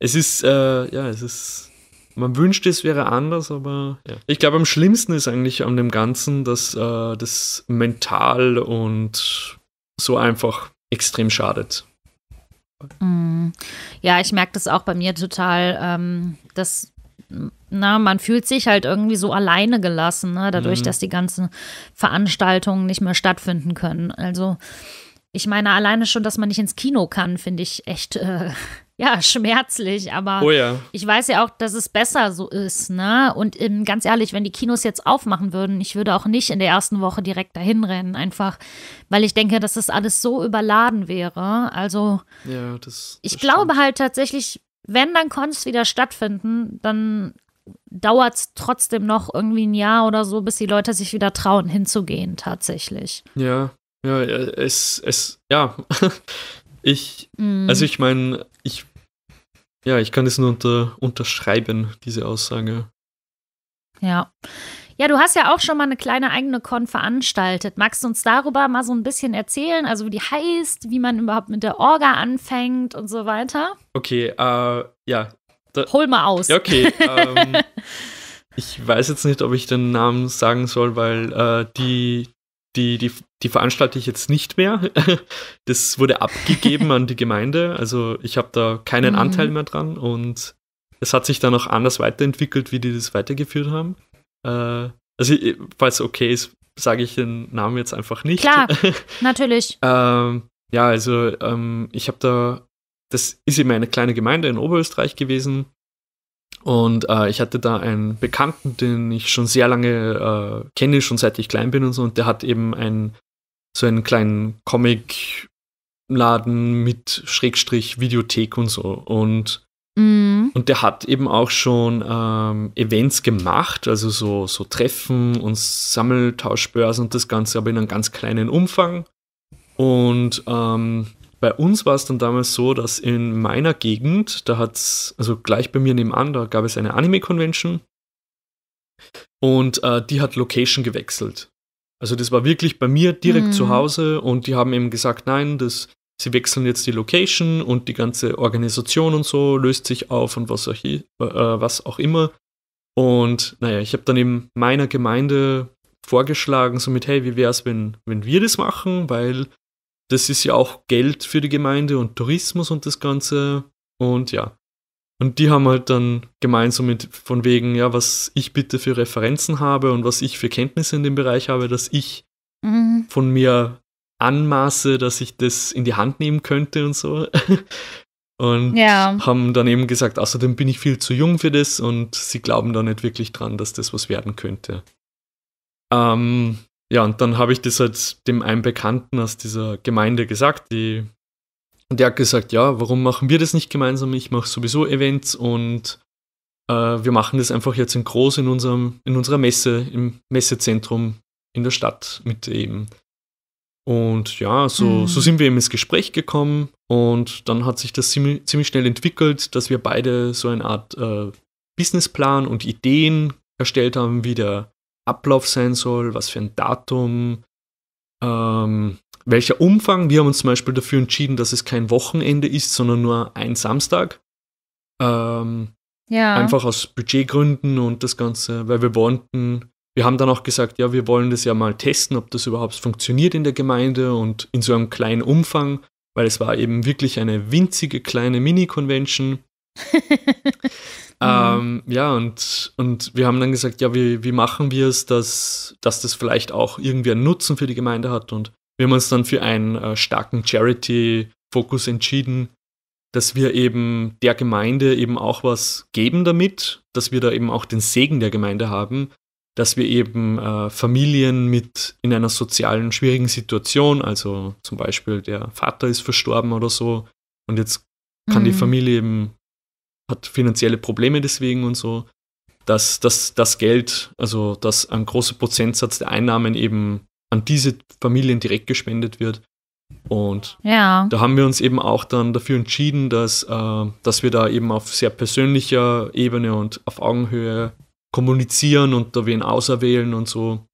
Es ist, äh, ja, es ist, man wünscht, es wäre anders, aber ja. Ich glaube, am schlimmsten ist eigentlich an dem Ganzen, dass äh, das mental und so einfach extrem schadet. Mhm. Ja, ich merke das auch bei mir total, ähm, dass na, man fühlt sich halt irgendwie so alleine gelassen, ne? dadurch, mhm. dass die ganzen Veranstaltungen nicht mehr stattfinden können. Also ich meine, alleine schon, dass man nicht ins Kino kann, finde ich echt äh, ja schmerzlich. Aber oh ja. ich weiß ja auch, dass es besser so ist, ne? Und ähm, ganz ehrlich, wenn die Kinos jetzt aufmachen würden, ich würde auch nicht in der ersten Woche direkt dahin rennen, einfach, weil ich denke, dass das alles so überladen wäre. Also ja, das, das ich stimmt. glaube halt tatsächlich, wenn dann Konst wieder stattfinden, dann dauert es trotzdem noch irgendwie ein Jahr oder so, bis die Leute sich wieder trauen, hinzugehen, tatsächlich. Ja, ja, es, es, ja. ich, mm. also ich meine, ich, ja, ich kann das nur unter, unterschreiben, diese Aussage. Ja. Ja, du hast ja auch schon mal eine kleine eigene Con veranstaltet. Magst du uns darüber mal so ein bisschen erzählen? Also, wie die heißt, wie man überhaupt mit der Orga anfängt und so weiter? Okay, äh, ja, da, Hol mal aus. Ja, okay. Ähm, ich weiß jetzt nicht, ob ich den Namen sagen soll, weil äh, die, die, die, die veranstalte ich jetzt nicht mehr. Das wurde abgegeben an die Gemeinde. Also ich habe da keinen mhm. Anteil mehr dran und es hat sich dann auch anders weiterentwickelt, wie die das weitergeführt haben. Äh, also, äh, falls okay ist, sage ich den Namen jetzt einfach nicht. Klar, natürlich. ähm, ja, also ähm, ich habe da das ist eben eine kleine Gemeinde in Oberösterreich gewesen. Und äh, ich hatte da einen Bekannten, den ich schon sehr lange äh, kenne, schon seit ich klein bin und so. Und der hat eben einen, so einen kleinen Comic-Laden mit Schrägstrich Videothek und so. Und, mhm. und der hat eben auch schon ähm, Events gemacht, also so, so Treffen und Sammeltauschbörsen und das Ganze, aber in einem ganz kleinen Umfang. Und ähm, bei uns war es dann damals so, dass in meiner Gegend, da hat es, also gleich bei mir nebenan, da gab es eine Anime-Convention und äh, die hat Location gewechselt. Also das war wirklich bei mir direkt mhm. zu Hause und die haben eben gesagt, nein, das, sie wechseln jetzt die Location und die ganze Organisation und so löst sich auf und was auch, äh, äh, was auch immer. Und naja, ich habe dann eben meiner Gemeinde vorgeschlagen, so mit, hey, wie wäre es, wenn, wenn wir das machen, weil das ist ja auch Geld für die Gemeinde und Tourismus und das Ganze. Und ja. Und die haben halt dann gemeinsam mit von wegen, ja, was ich bitte für Referenzen habe und was ich für Kenntnisse in dem Bereich habe, dass ich mhm. von mir anmaße, dass ich das in die Hand nehmen könnte und so. Und ja. haben dann eben gesagt, außerdem bin ich viel zu jung für das und sie glauben da nicht wirklich dran, dass das was werden könnte. Ähm, ja, und dann habe ich das halt dem einen Bekannten aus dieser Gemeinde gesagt, die, und der hat gesagt, ja, warum machen wir das nicht gemeinsam? Ich mache sowieso Events und äh, wir machen das einfach jetzt in groß in unserem, in unserer Messe, im Messezentrum in der Stadt mit eben. Und ja, so, mhm. so sind wir eben ins Gespräch gekommen und dann hat sich das ziemlich, ziemlich schnell entwickelt, dass wir beide so eine Art äh, Businessplan und Ideen erstellt haben, wie der Ablauf sein soll, was für ein Datum, ähm, welcher Umfang. Wir haben uns zum Beispiel dafür entschieden, dass es kein Wochenende ist, sondern nur ein Samstag. Ähm, ja. Einfach aus Budgetgründen und das Ganze, weil wir wollten, wir haben dann auch gesagt, ja, wir wollen das ja mal testen, ob das überhaupt funktioniert in der Gemeinde und in so einem kleinen Umfang, weil es war eben wirklich eine winzige kleine Mini-Convention. Mhm. Ähm, ja, und, und wir haben dann gesagt, ja, wie, wie machen wir es, dass, dass das vielleicht auch irgendwie einen Nutzen für die Gemeinde hat? Und wir haben uns dann für einen äh, starken Charity-Fokus entschieden, dass wir eben der Gemeinde eben auch was geben damit, dass wir da eben auch den Segen der Gemeinde haben, dass wir eben äh, Familien mit in einer sozialen schwierigen Situation, also zum Beispiel der Vater ist verstorben oder so, und jetzt kann mhm. die Familie eben hat finanzielle Probleme deswegen und so, dass, dass das Geld, also dass ein großer Prozentsatz der Einnahmen eben an diese Familien direkt gespendet wird. Und ja. da haben wir uns eben auch dann dafür entschieden, dass, äh, dass wir da eben auf sehr persönlicher Ebene und auf Augenhöhe kommunizieren und da wen auserwählen und so.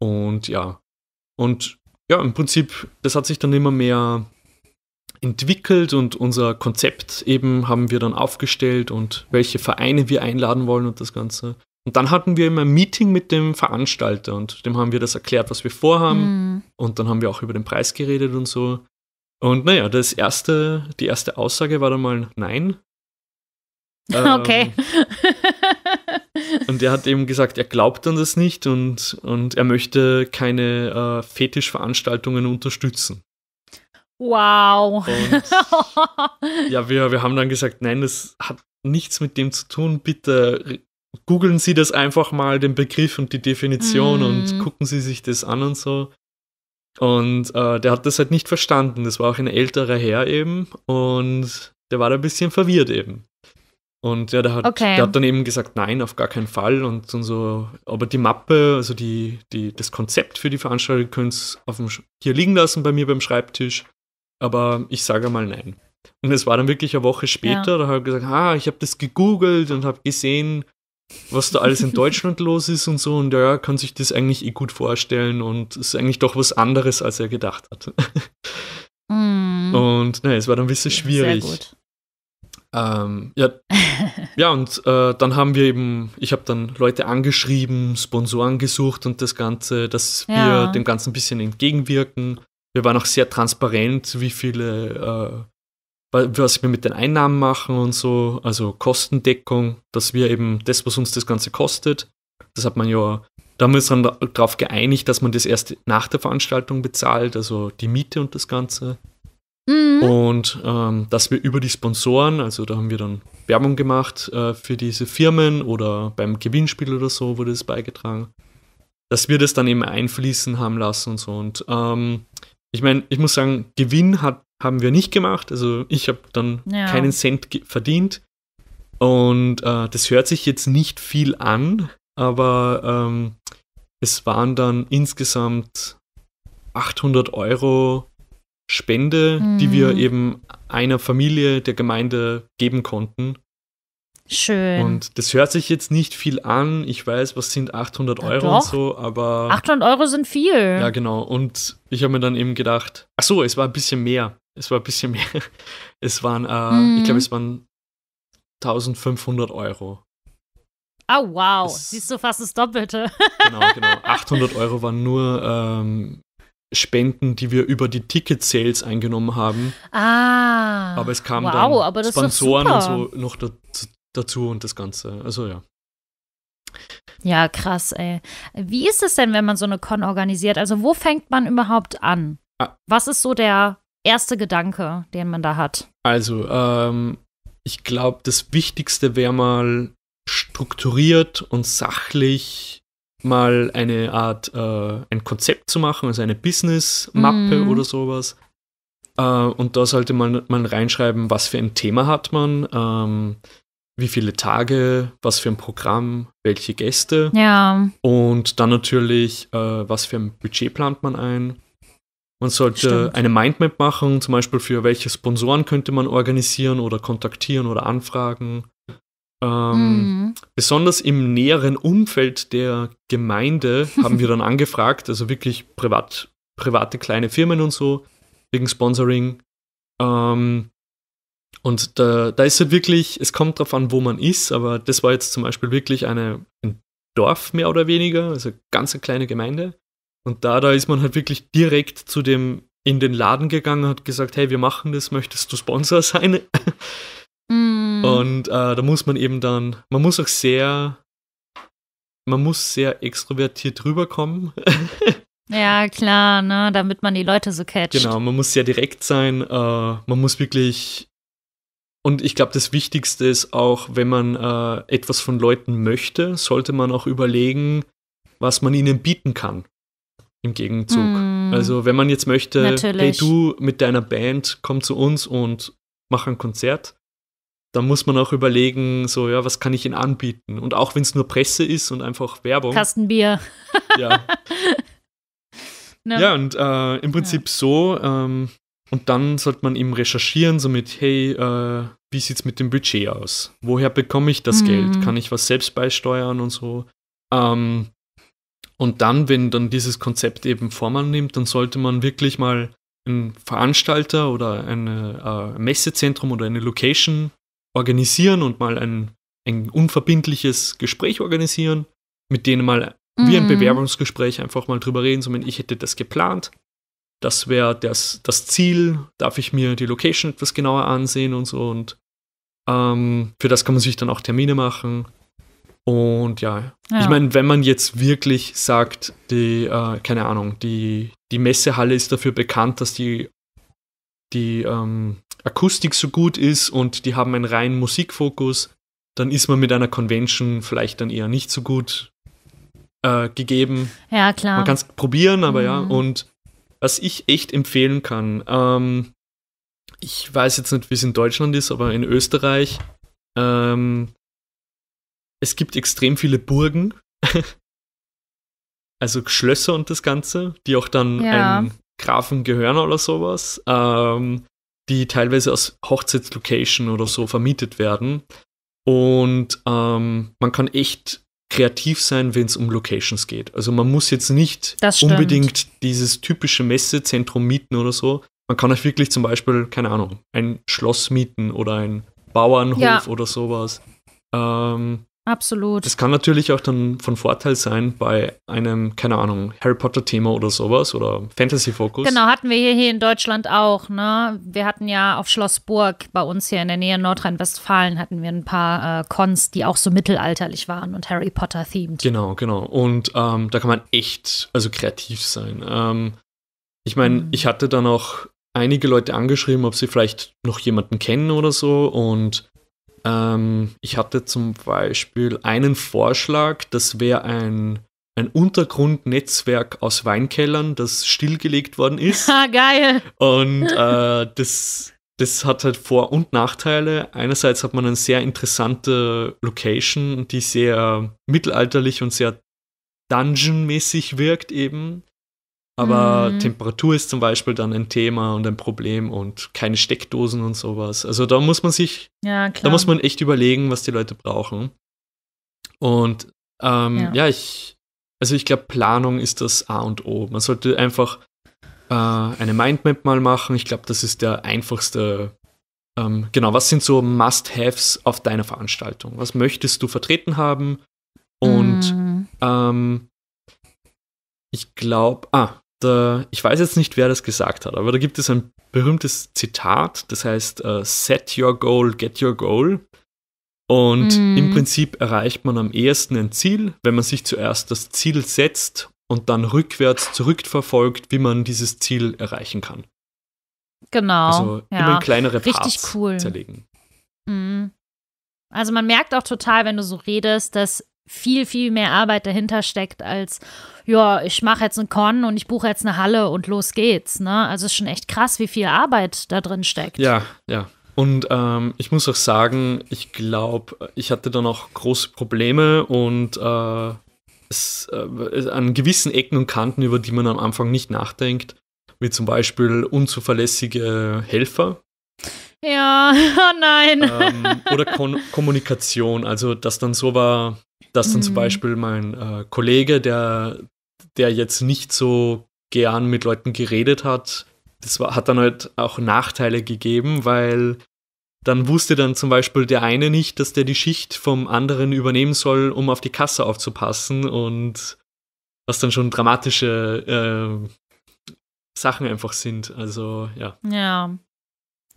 Und ja. Und ja, im Prinzip, das hat sich dann immer mehr entwickelt und unser Konzept eben haben wir dann aufgestellt und welche Vereine wir einladen wollen und das Ganze. Und dann hatten wir immer ein Meeting mit dem Veranstalter und dem haben wir das erklärt, was wir vorhaben. Mhm. Und dann haben wir auch über den Preis geredet und so. Und naja, das erste, die erste Aussage war dann mal Nein. Ähm, okay. Ähm, und er hat eben gesagt, er glaubt an das nicht und, und er möchte keine äh, Fetischveranstaltungen unterstützen. Wow. Und, ja, wir, wir haben dann gesagt, nein, das hat nichts mit dem zu tun. Bitte googeln Sie das einfach mal, den Begriff und die Definition mm. und mhm. gucken Sie sich das an und so. Und äh, der hat das halt nicht verstanden. Das war auch ein älterer Herr eben und der war da ein bisschen verwirrt eben. Und ja, der hat, okay. der hat dann eben gesagt, nein, auf gar keinen Fall und, und so. Aber die Mappe, also die, die, das Konzept für die Veranstaltung, könnt ihr auf hier liegen lassen bei mir beim Schreibtisch aber ich sage mal nein. Und es war dann wirklich eine Woche später, ja. da habe ich gesagt, ah, ich habe das gegoogelt und habe gesehen, was da alles in Deutschland los ist und so. Und ja, kann sich das eigentlich eh gut vorstellen und ist eigentlich doch was anderes, als er gedacht hat. Mm. Und naja, ne, es war dann ein bisschen schwierig. Sehr gut. Ähm, ja, ja, und äh, dann haben wir eben, ich habe dann Leute angeschrieben, Sponsoren gesucht und das Ganze, dass ja. wir dem Ganzen ein bisschen entgegenwirken wir waren auch sehr transparent, wie viele, äh, was wir mit den Einnahmen machen und so, also Kostendeckung, dass wir eben das, was uns das Ganze kostet, das hat man ja, da haben wir uns dann darauf geeinigt, dass man das erst nach der Veranstaltung bezahlt, also die Miete und das Ganze. Mhm. Und ähm, dass wir über die Sponsoren, also da haben wir dann Werbung gemacht äh, für diese Firmen oder beim Gewinnspiel oder so wurde es beigetragen, dass wir das dann eben einfließen haben lassen und so. Und ähm, ich meine, ich muss sagen, Gewinn hat, haben wir nicht gemacht. Also ich habe dann ja. keinen Cent verdient. Und äh, das hört sich jetzt nicht viel an, aber ähm, es waren dann insgesamt 800 Euro Spende, mhm. die wir mhm. eben einer Familie der Gemeinde geben konnten. Schön. Und das hört sich jetzt nicht viel an. Ich weiß, was sind 800 Euro Doch. und so, aber. 800 Euro sind viel. Ja, genau. Und ich habe mir dann eben gedacht, ach so, es war ein bisschen mehr. Es war ein bisschen mehr. Es waren, äh, mhm. ich glaube, es waren 1500 Euro. Ah, oh, wow. Das, Siehst du fast das Doppelte. genau, genau. 800 Euro waren nur ähm, Spenden, die wir über die Ticket-Sales eingenommen haben. Ah. Aber es kam wow, dann Sponsoren und so noch dazu, dazu und das Ganze. Also ja. Ja, krass, ey. Wie ist es denn, wenn man so eine Con organisiert? Also, wo fängt man überhaupt an? Ah. Was ist so der erste Gedanke, den man da hat? Also, ähm, ich glaube, das Wichtigste wäre mal strukturiert und sachlich mal eine Art, äh, ein Konzept zu machen, also eine Business-Mappe mm. oder sowas. Äh, und da sollte man, man reinschreiben, was für ein Thema hat man. Ähm, wie viele Tage, was für ein Programm, welche Gäste. Ja. Und dann natürlich, äh, was für ein Budget plant man ein. Man sollte Stimmt. eine Mindmap machen, zum Beispiel für welche Sponsoren könnte man organisieren oder kontaktieren oder anfragen. Ähm, mhm. Besonders im näheren Umfeld der Gemeinde haben wir dann angefragt, also wirklich privat, private kleine Firmen und so, wegen Sponsoring. Ähm, und da, da ist halt wirklich, es kommt drauf an, wo man ist, aber das war jetzt zum Beispiel wirklich eine, ein Dorf mehr oder weniger, also ganz eine kleine Gemeinde. Und da, da ist man halt wirklich direkt zu dem in den Laden gegangen hat gesagt, hey, wir machen das, möchtest du Sponsor sein? mm. Und äh, da muss man eben dann, man muss auch sehr, man muss sehr extrovertiert rüberkommen. ja, klar, ne, damit man die Leute so catcht. Genau, man muss sehr direkt sein, äh, man muss wirklich und ich glaube, das Wichtigste ist auch, wenn man äh, etwas von Leuten möchte, sollte man auch überlegen, was man ihnen bieten kann im Gegenzug. Mm. Also wenn man jetzt möchte, Natürlich. hey du mit deiner Band, komm zu uns und mach ein Konzert, dann muss man auch überlegen, so ja, was kann ich ihnen anbieten? Und auch wenn es nur Presse ist und einfach Werbung. Kastenbier. ja. No. Ne? Ja, und äh, im Prinzip ja. so, ähm, und dann sollte man eben recherchieren, so mit, hey, äh, wie sieht es mit dem Budget aus? Woher bekomme ich das mhm. Geld? Kann ich was selbst beisteuern und so? Ähm, und dann, wenn dann dieses Konzept eben Form annimmt, dann sollte man wirklich mal einen Veranstalter oder eine, ein äh, Messezentrum oder eine Location organisieren und mal ein, ein unverbindliches Gespräch organisieren, mit denen mal mhm. wie ein mhm. Bewerbungsgespräch einfach mal drüber reden, so ich hätte das geplant, das wäre das, das Ziel, darf ich mir die Location etwas genauer ansehen und so. Und ähm, für das kann man sich dann auch Termine machen. Und ja, ja. ich meine, wenn man jetzt wirklich sagt, die, äh, keine Ahnung, die, die Messehalle ist dafür bekannt, dass die, die ähm, Akustik so gut ist und die haben einen reinen Musikfokus, dann ist man mit einer Convention vielleicht dann eher nicht so gut äh, gegeben. Ja, klar. Man kann es probieren, aber mhm. ja. Und was ich echt empfehlen kann, ähm, ich weiß jetzt nicht, wie es in Deutschland ist, aber in Österreich, ähm, es gibt extrem viele Burgen, also Schlösser und das Ganze, die auch dann ja. einem Grafen gehören oder sowas, ähm, die teilweise aus Hochzeitslocation oder so vermietet werden. Und ähm, man kann echt kreativ sein, wenn es um Locations geht. Also man muss jetzt nicht unbedingt dieses typische Messezentrum mieten oder so. Man kann auch wirklich zum Beispiel, keine Ahnung, ein Schloss mieten oder ein Bauernhof ja. oder sowas. Ähm, Absolut. Das kann natürlich auch dann von Vorteil sein bei einem, keine Ahnung, Harry Potter-Thema oder sowas oder Fantasy-Fokus. Genau, hatten wir hier, hier in Deutschland auch. Ne? Wir hatten ja auf Schloss Burg bei uns hier in der Nähe Nordrhein-Westfalen hatten wir ein paar äh, Cons, die auch so mittelalterlich waren und Harry Potter-themed. Genau, genau. Und ähm, da kann man echt, also kreativ sein. Ähm, ich meine, mhm. ich hatte dann auch einige Leute angeschrieben, ob sie vielleicht noch jemanden kennen oder so und ähm, ich hatte zum Beispiel einen Vorschlag, das wäre ein, ein Untergrundnetzwerk aus Weinkellern, das stillgelegt worden ist. Ah, geil! Und äh, das das hat halt Vor- und Nachteile. Einerseits hat man eine sehr interessante Location, die sehr mittelalterlich und sehr dungeonmäßig wirkt eben. Aber mhm. Temperatur ist zum Beispiel dann ein Thema und ein Problem und keine Steckdosen und sowas. Also da muss man sich, ja, da muss man echt überlegen, was die Leute brauchen. Und ähm, ja. ja. ich, also ich glaube, Planung ist das A und O. Man sollte einfach äh, eine Mindmap mal machen. Ich glaube, das ist der einfachste. Ähm, genau, was sind so Must-Haves auf deiner Veranstaltung? Was möchtest du vertreten haben? Und mhm. ähm, ich glaube, ah, äh, ich weiß jetzt nicht, wer das gesagt hat, aber da gibt es ein berühmtes Zitat, das heißt äh, Set your goal, get your goal. Und mm. im Prinzip erreicht man am ehesten ein Ziel, wenn man sich zuerst das Ziel setzt und dann rückwärts zurückverfolgt, wie man dieses Ziel erreichen kann. Genau. Also ja. immer kleinere Parts Richtig cool. zerlegen. Mm. Also man merkt auch total, wenn du so redest, dass viel, viel mehr Arbeit dahinter steckt, als ja, ich mache jetzt einen Con und ich buche jetzt eine Halle und los geht's. Ne? Also ist schon echt krass, wie viel Arbeit da drin steckt. Ja, ja. Und ähm, ich muss auch sagen, ich glaube, ich hatte dann auch große Probleme und äh, es, äh, an gewissen Ecken und Kanten, über die man am Anfang nicht nachdenkt, wie zum Beispiel unzuverlässige Helfer, ja, oh nein. Ähm, oder Kon Kommunikation. Also, dass dann so war, dass dann mhm. zum Beispiel mein äh, Kollege, der der jetzt nicht so gern mit Leuten geredet hat, das war, hat dann halt auch Nachteile gegeben, weil dann wusste dann zum Beispiel der eine nicht, dass der die Schicht vom anderen übernehmen soll, um auf die Kasse aufzupassen und was dann schon dramatische äh, Sachen einfach sind. Also ja. Ja,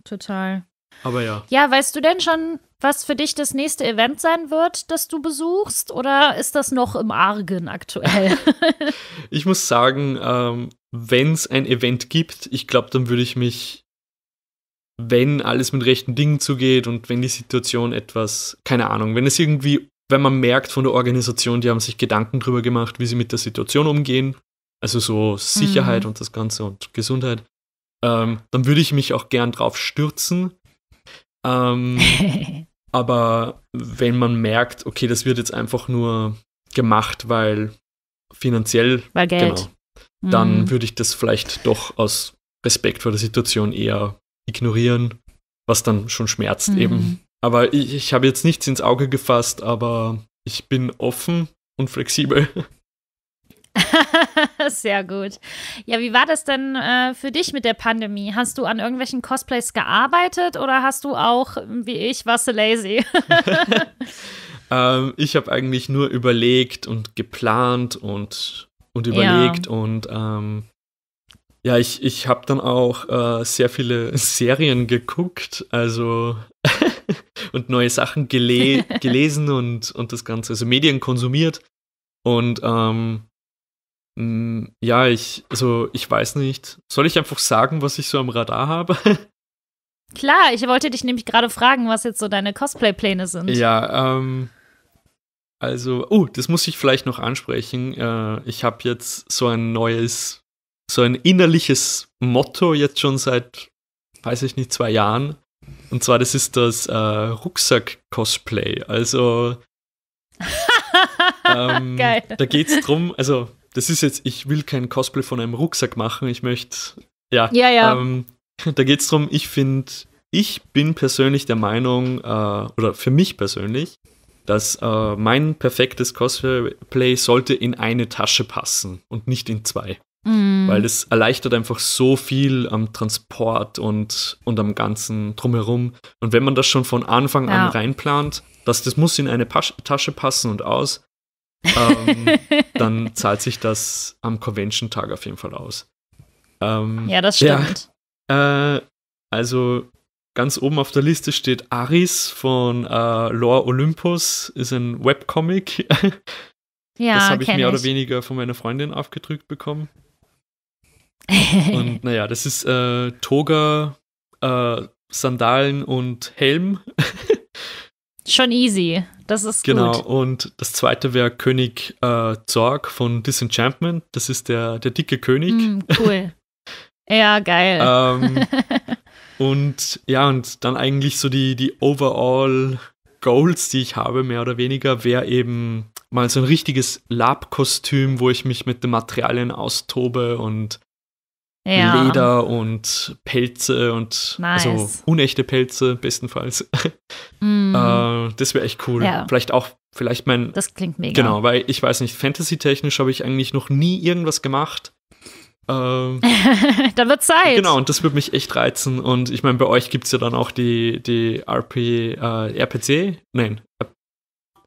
total. Aber ja. Ja, weißt du denn schon, was für dich das nächste Event sein wird, das du besuchst? Oder ist das noch im Argen aktuell? ich muss sagen, ähm, wenn es ein Event gibt, ich glaube, dann würde ich mich, wenn alles mit rechten Dingen zugeht und wenn die Situation etwas, keine Ahnung, wenn es irgendwie, wenn man merkt von der Organisation, die haben sich Gedanken drüber gemacht, wie sie mit der Situation umgehen, also so Sicherheit mhm. und das Ganze und Gesundheit, ähm, dann würde ich mich auch gern drauf stürzen. Ähm, aber wenn man merkt, okay, das wird jetzt einfach nur gemacht, weil finanziell. Weil Geld. Genau, dann mhm. würde ich das vielleicht doch aus Respekt vor der Situation eher ignorieren, was dann schon schmerzt mhm. eben. Aber ich, ich habe jetzt nichts ins Auge gefasst, aber ich bin offen und flexibel. Sehr gut. Ja, wie war das denn äh, für dich mit der Pandemie? Hast du an irgendwelchen Cosplays gearbeitet oder hast du auch, wie ich, warst du lazy? ähm, ich habe eigentlich nur überlegt und geplant und, und überlegt ja. und ähm, ja, ich, ich habe dann auch äh, sehr viele Serien geguckt, also und neue Sachen gele gelesen und, und das Ganze, also Medien konsumiert. Und ähm, hm, ja, ich, also ich weiß nicht. Soll ich einfach sagen, was ich so am Radar habe? Klar, ich wollte dich nämlich gerade fragen, was jetzt so deine Cosplay-Pläne sind. Ja, ähm, also, oh, das muss ich vielleicht noch ansprechen. Äh, ich habe jetzt so ein neues, so ein innerliches Motto jetzt schon seit, weiß ich nicht, zwei Jahren. Und zwar, das ist das äh, Rucksack-Cosplay. Also, ähm, Geil. da geht's drum, also das ist jetzt, ich will kein Cosplay von einem Rucksack machen, ich möchte, ja. Ja, ja. Ähm, da geht es darum, ich finde, ich bin persönlich der Meinung, äh, oder für mich persönlich, dass äh, mein perfektes Cosplay sollte in eine Tasche passen und nicht in zwei. Mm. Weil das erleichtert einfach so viel am Transport und, und am Ganzen drumherum. Und wenn man das schon von Anfang ja. an reinplant, dass das muss in eine Pas Tasche passen und aus, ähm, dann zahlt sich das am Convention-Tag auf jeden Fall aus. Ähm, ja, das stimmt. Ja, äh, also ganz oben auf der Liste steht Aris von äh, Lore Olympus, ist ein Webcomic. ja, das habe ich mehr ich. oder weniger von meiner Freundin aufgedrückt bekommen. und naja, das ist äh, Toga, äh, Sandalen und Helm. Schon easy. Das ist genau. gut. Genau. Und das zweite wäre König äh, Zorg von Disenchantment. Das ist der, der dicke König. Mm, cool. ja, geil. ähm, und ja, und dann eigentlich so die, die overall Goals, die ich habe, mehr oder weniger, wäre eben mal so ein richtiges Lab-Kostüm, wo ich mich mit den Materialien austobe und ja. Leder und Pelze und also nice. also unechte Pelze bestenfalls. Mm. äh, das wäre echt cool. Ja. Vielleicht auch, vielleicht mein. Das klingt mega. Genau, weil ich weiß nicht, fantasy-technisch habe ich eigentlich noch nie irgendwas gemacht. Ähm, dann wird Zeit. Genau, und das würde mich echt reizen. Und ich meine, bei euch gibt es ja dann auch die, die RP, äh, RPC, nein,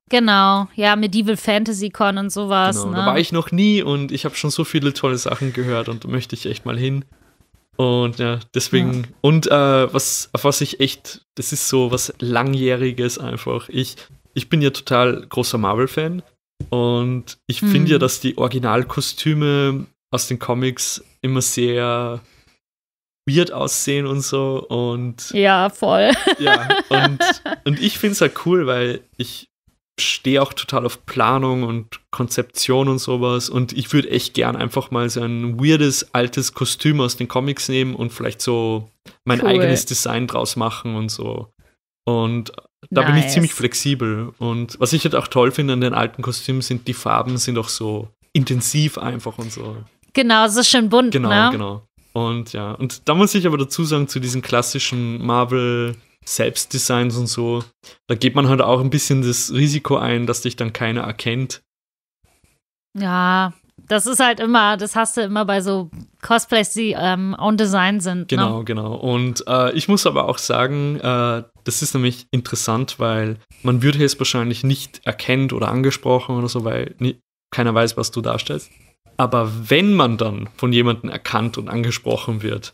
Genau, ja, Medieval Fantasy Con und sowas. Genau, ne? Da war ich noch nie und ich habe schon so viele tolle Sachen gehört und da möchte ich echt mal hin. Und ja, deswegen. Ja. Und äh, was, auf was ich echt, das ist so was Langjähriges einfach. Ich, ich bin ja total großer Marvel-Fan und ich hm. finde ja, dass die Originalkostüme aus den Comics immer sehr weird aussehen und so. Und ja, voll. Ja, und, und ich finde es halt cool, weil ich stehe auch total auf Planung und Konzeption und sowas. Und ich würde echt gern einfach mal so ein weirdes, altes Kostüm aus den Comics nehmen und vielleicht so mein cool. eigenes Design draus machen und so. Und da nice. bin ich ziemlich flexibel. Und was ich halt auch toll finde an den alten Kostümen sind, die Farben sind auch so intensiv einfach und so. Genau, so schön bunt. Genau, ne? genau. Und ja, und da muss ich aber dazu sagen, zu diesen klassischen Marvel- Selbstdesigns und so. Da geht man halt auch ein bisschen das Risiko ein, dass dich dann keiner erkennt. Ja, das ist halt immer, das hast du immer bei so Cosplays, die ähm, on Design sind. Ne? Genau, ne? genau. Und äh, ich muss aber auch sagen, äh, das ist nämlich interessant, weil man würde es wahrscheinlich nicht erkennt oder angesprochen oder so, weil nie, keiner weiß, was du darstellst. Aber wenn man dann von jemandem erkannt und angesprochen wird,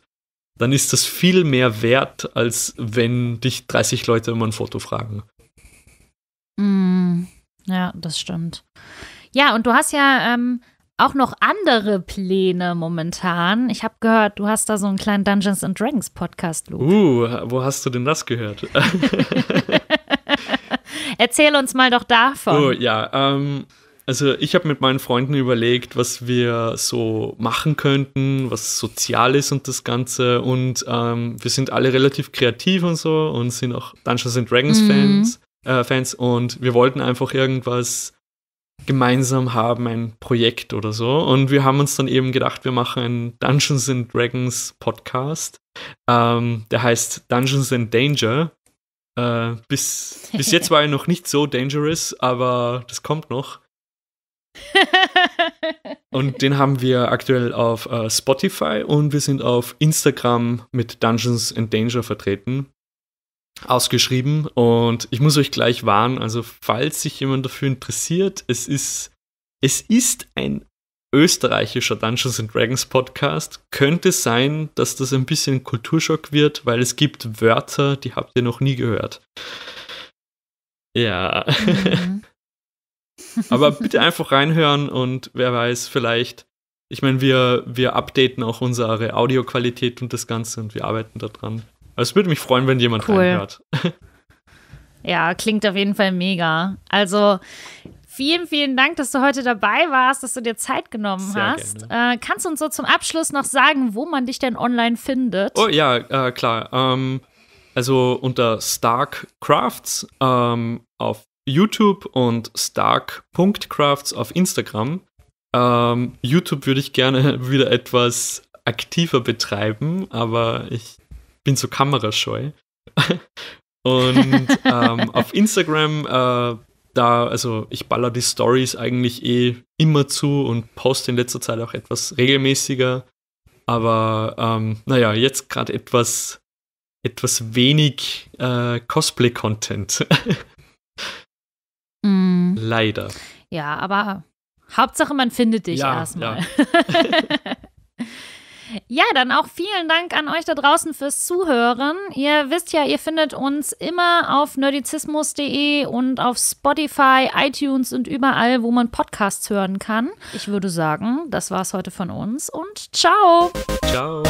dann ist das viel mehr wert, als wenn dich 30 Leute immer ein Foto fragen. Mm, ja, das stimmt. Ja, und du hast ja ähm, auch noch andere Pläne momentan. Ich habe gehört, du hast da so einen kleinen Dungeons and Dragons Podcast, Luke. Uh, wo hast du denn das gehört? Erzähl uns mal doch davon. Oh, ja, ähm, also ich habe mit meinen Freunden überlegt, was wir so machen könnten, was sozial ist und das Ganze. Und ähm, wir sind alle relativ kreativ und so und sind auch Dungeons and Dragons mhm. Fans, äh, Fans. Und wir wollten einfach irgendwas gemeinsam haben, ein Projekt oder so. Und wir haben uns dann eben gedacht, wir machen einen Dungeons and Dragons Podcast. Ähm, der heißt Dungeons and Danger. Äh, bis, bis jetzt war er noch nicht so dangerous, aber das kommt noch. und den haben wir aktuell auf äh, Spotify und wir sind auf Instagram mit Dungeons and Danger vertreten. Ausgeschrieben und ich muss euch gleich warnen, also falls sich jemand dafür interessiert, es ist, es ist ein österreichischer Dungeons and Dragons Podcast. Könnte sein, dass das ein bisschen Kulturschock wird, weil es gibt Wörter, die habt ihr noch nie gehört. Ja. Mhm. Aber bitte einfach reinhören und wer weiß, vielleicht. Ich meine, wir, wir updaten auch unsere Audioqualität und das Ganze und wir arbeiten daran. Also es würde mich freuen, wenn jemand cool. reinhört. Ja, klingt auf jeden Fall mega. Also vielen, vielen Dank, dass du heute dabei warst, dass du dir Zeit genommen Sehr hast. Äh, kannst du uns so zum Abschluss noch sagen, wo man dich denn online findet? Oh ja, äh, klar. Ähm, also unter Stark Crafts ähm, auf YouTube und stark.crafts auf Instagram. Ähm, YouTube würde ich gerne wieder etwas aktiver betreiben, aber ich bin so kamerascheu. und ähm, auf Instagram, äh, da, also ich baller die Stories eigentlich eh immer zu und poste in letzter Zeit auch etwas regelmäßiger. Aber ähm, naja, jetzt gerade etwas, etwas wenig äh, Cosplay-Content. Mm. Leider. Ja, aber Hauptsache, man findet dich ja, erstmal. Ja. Ja, dann auch vielen Dank an euch da draußen fürs Zuhören. Ihr wisst ja, ihr findet uns immer auf nerdizismus.de und auf Spotify, iTunes und überall, wo man Podcasts hören kann. Ich würde sagen, das war's heute von uns und ciao. Ciao.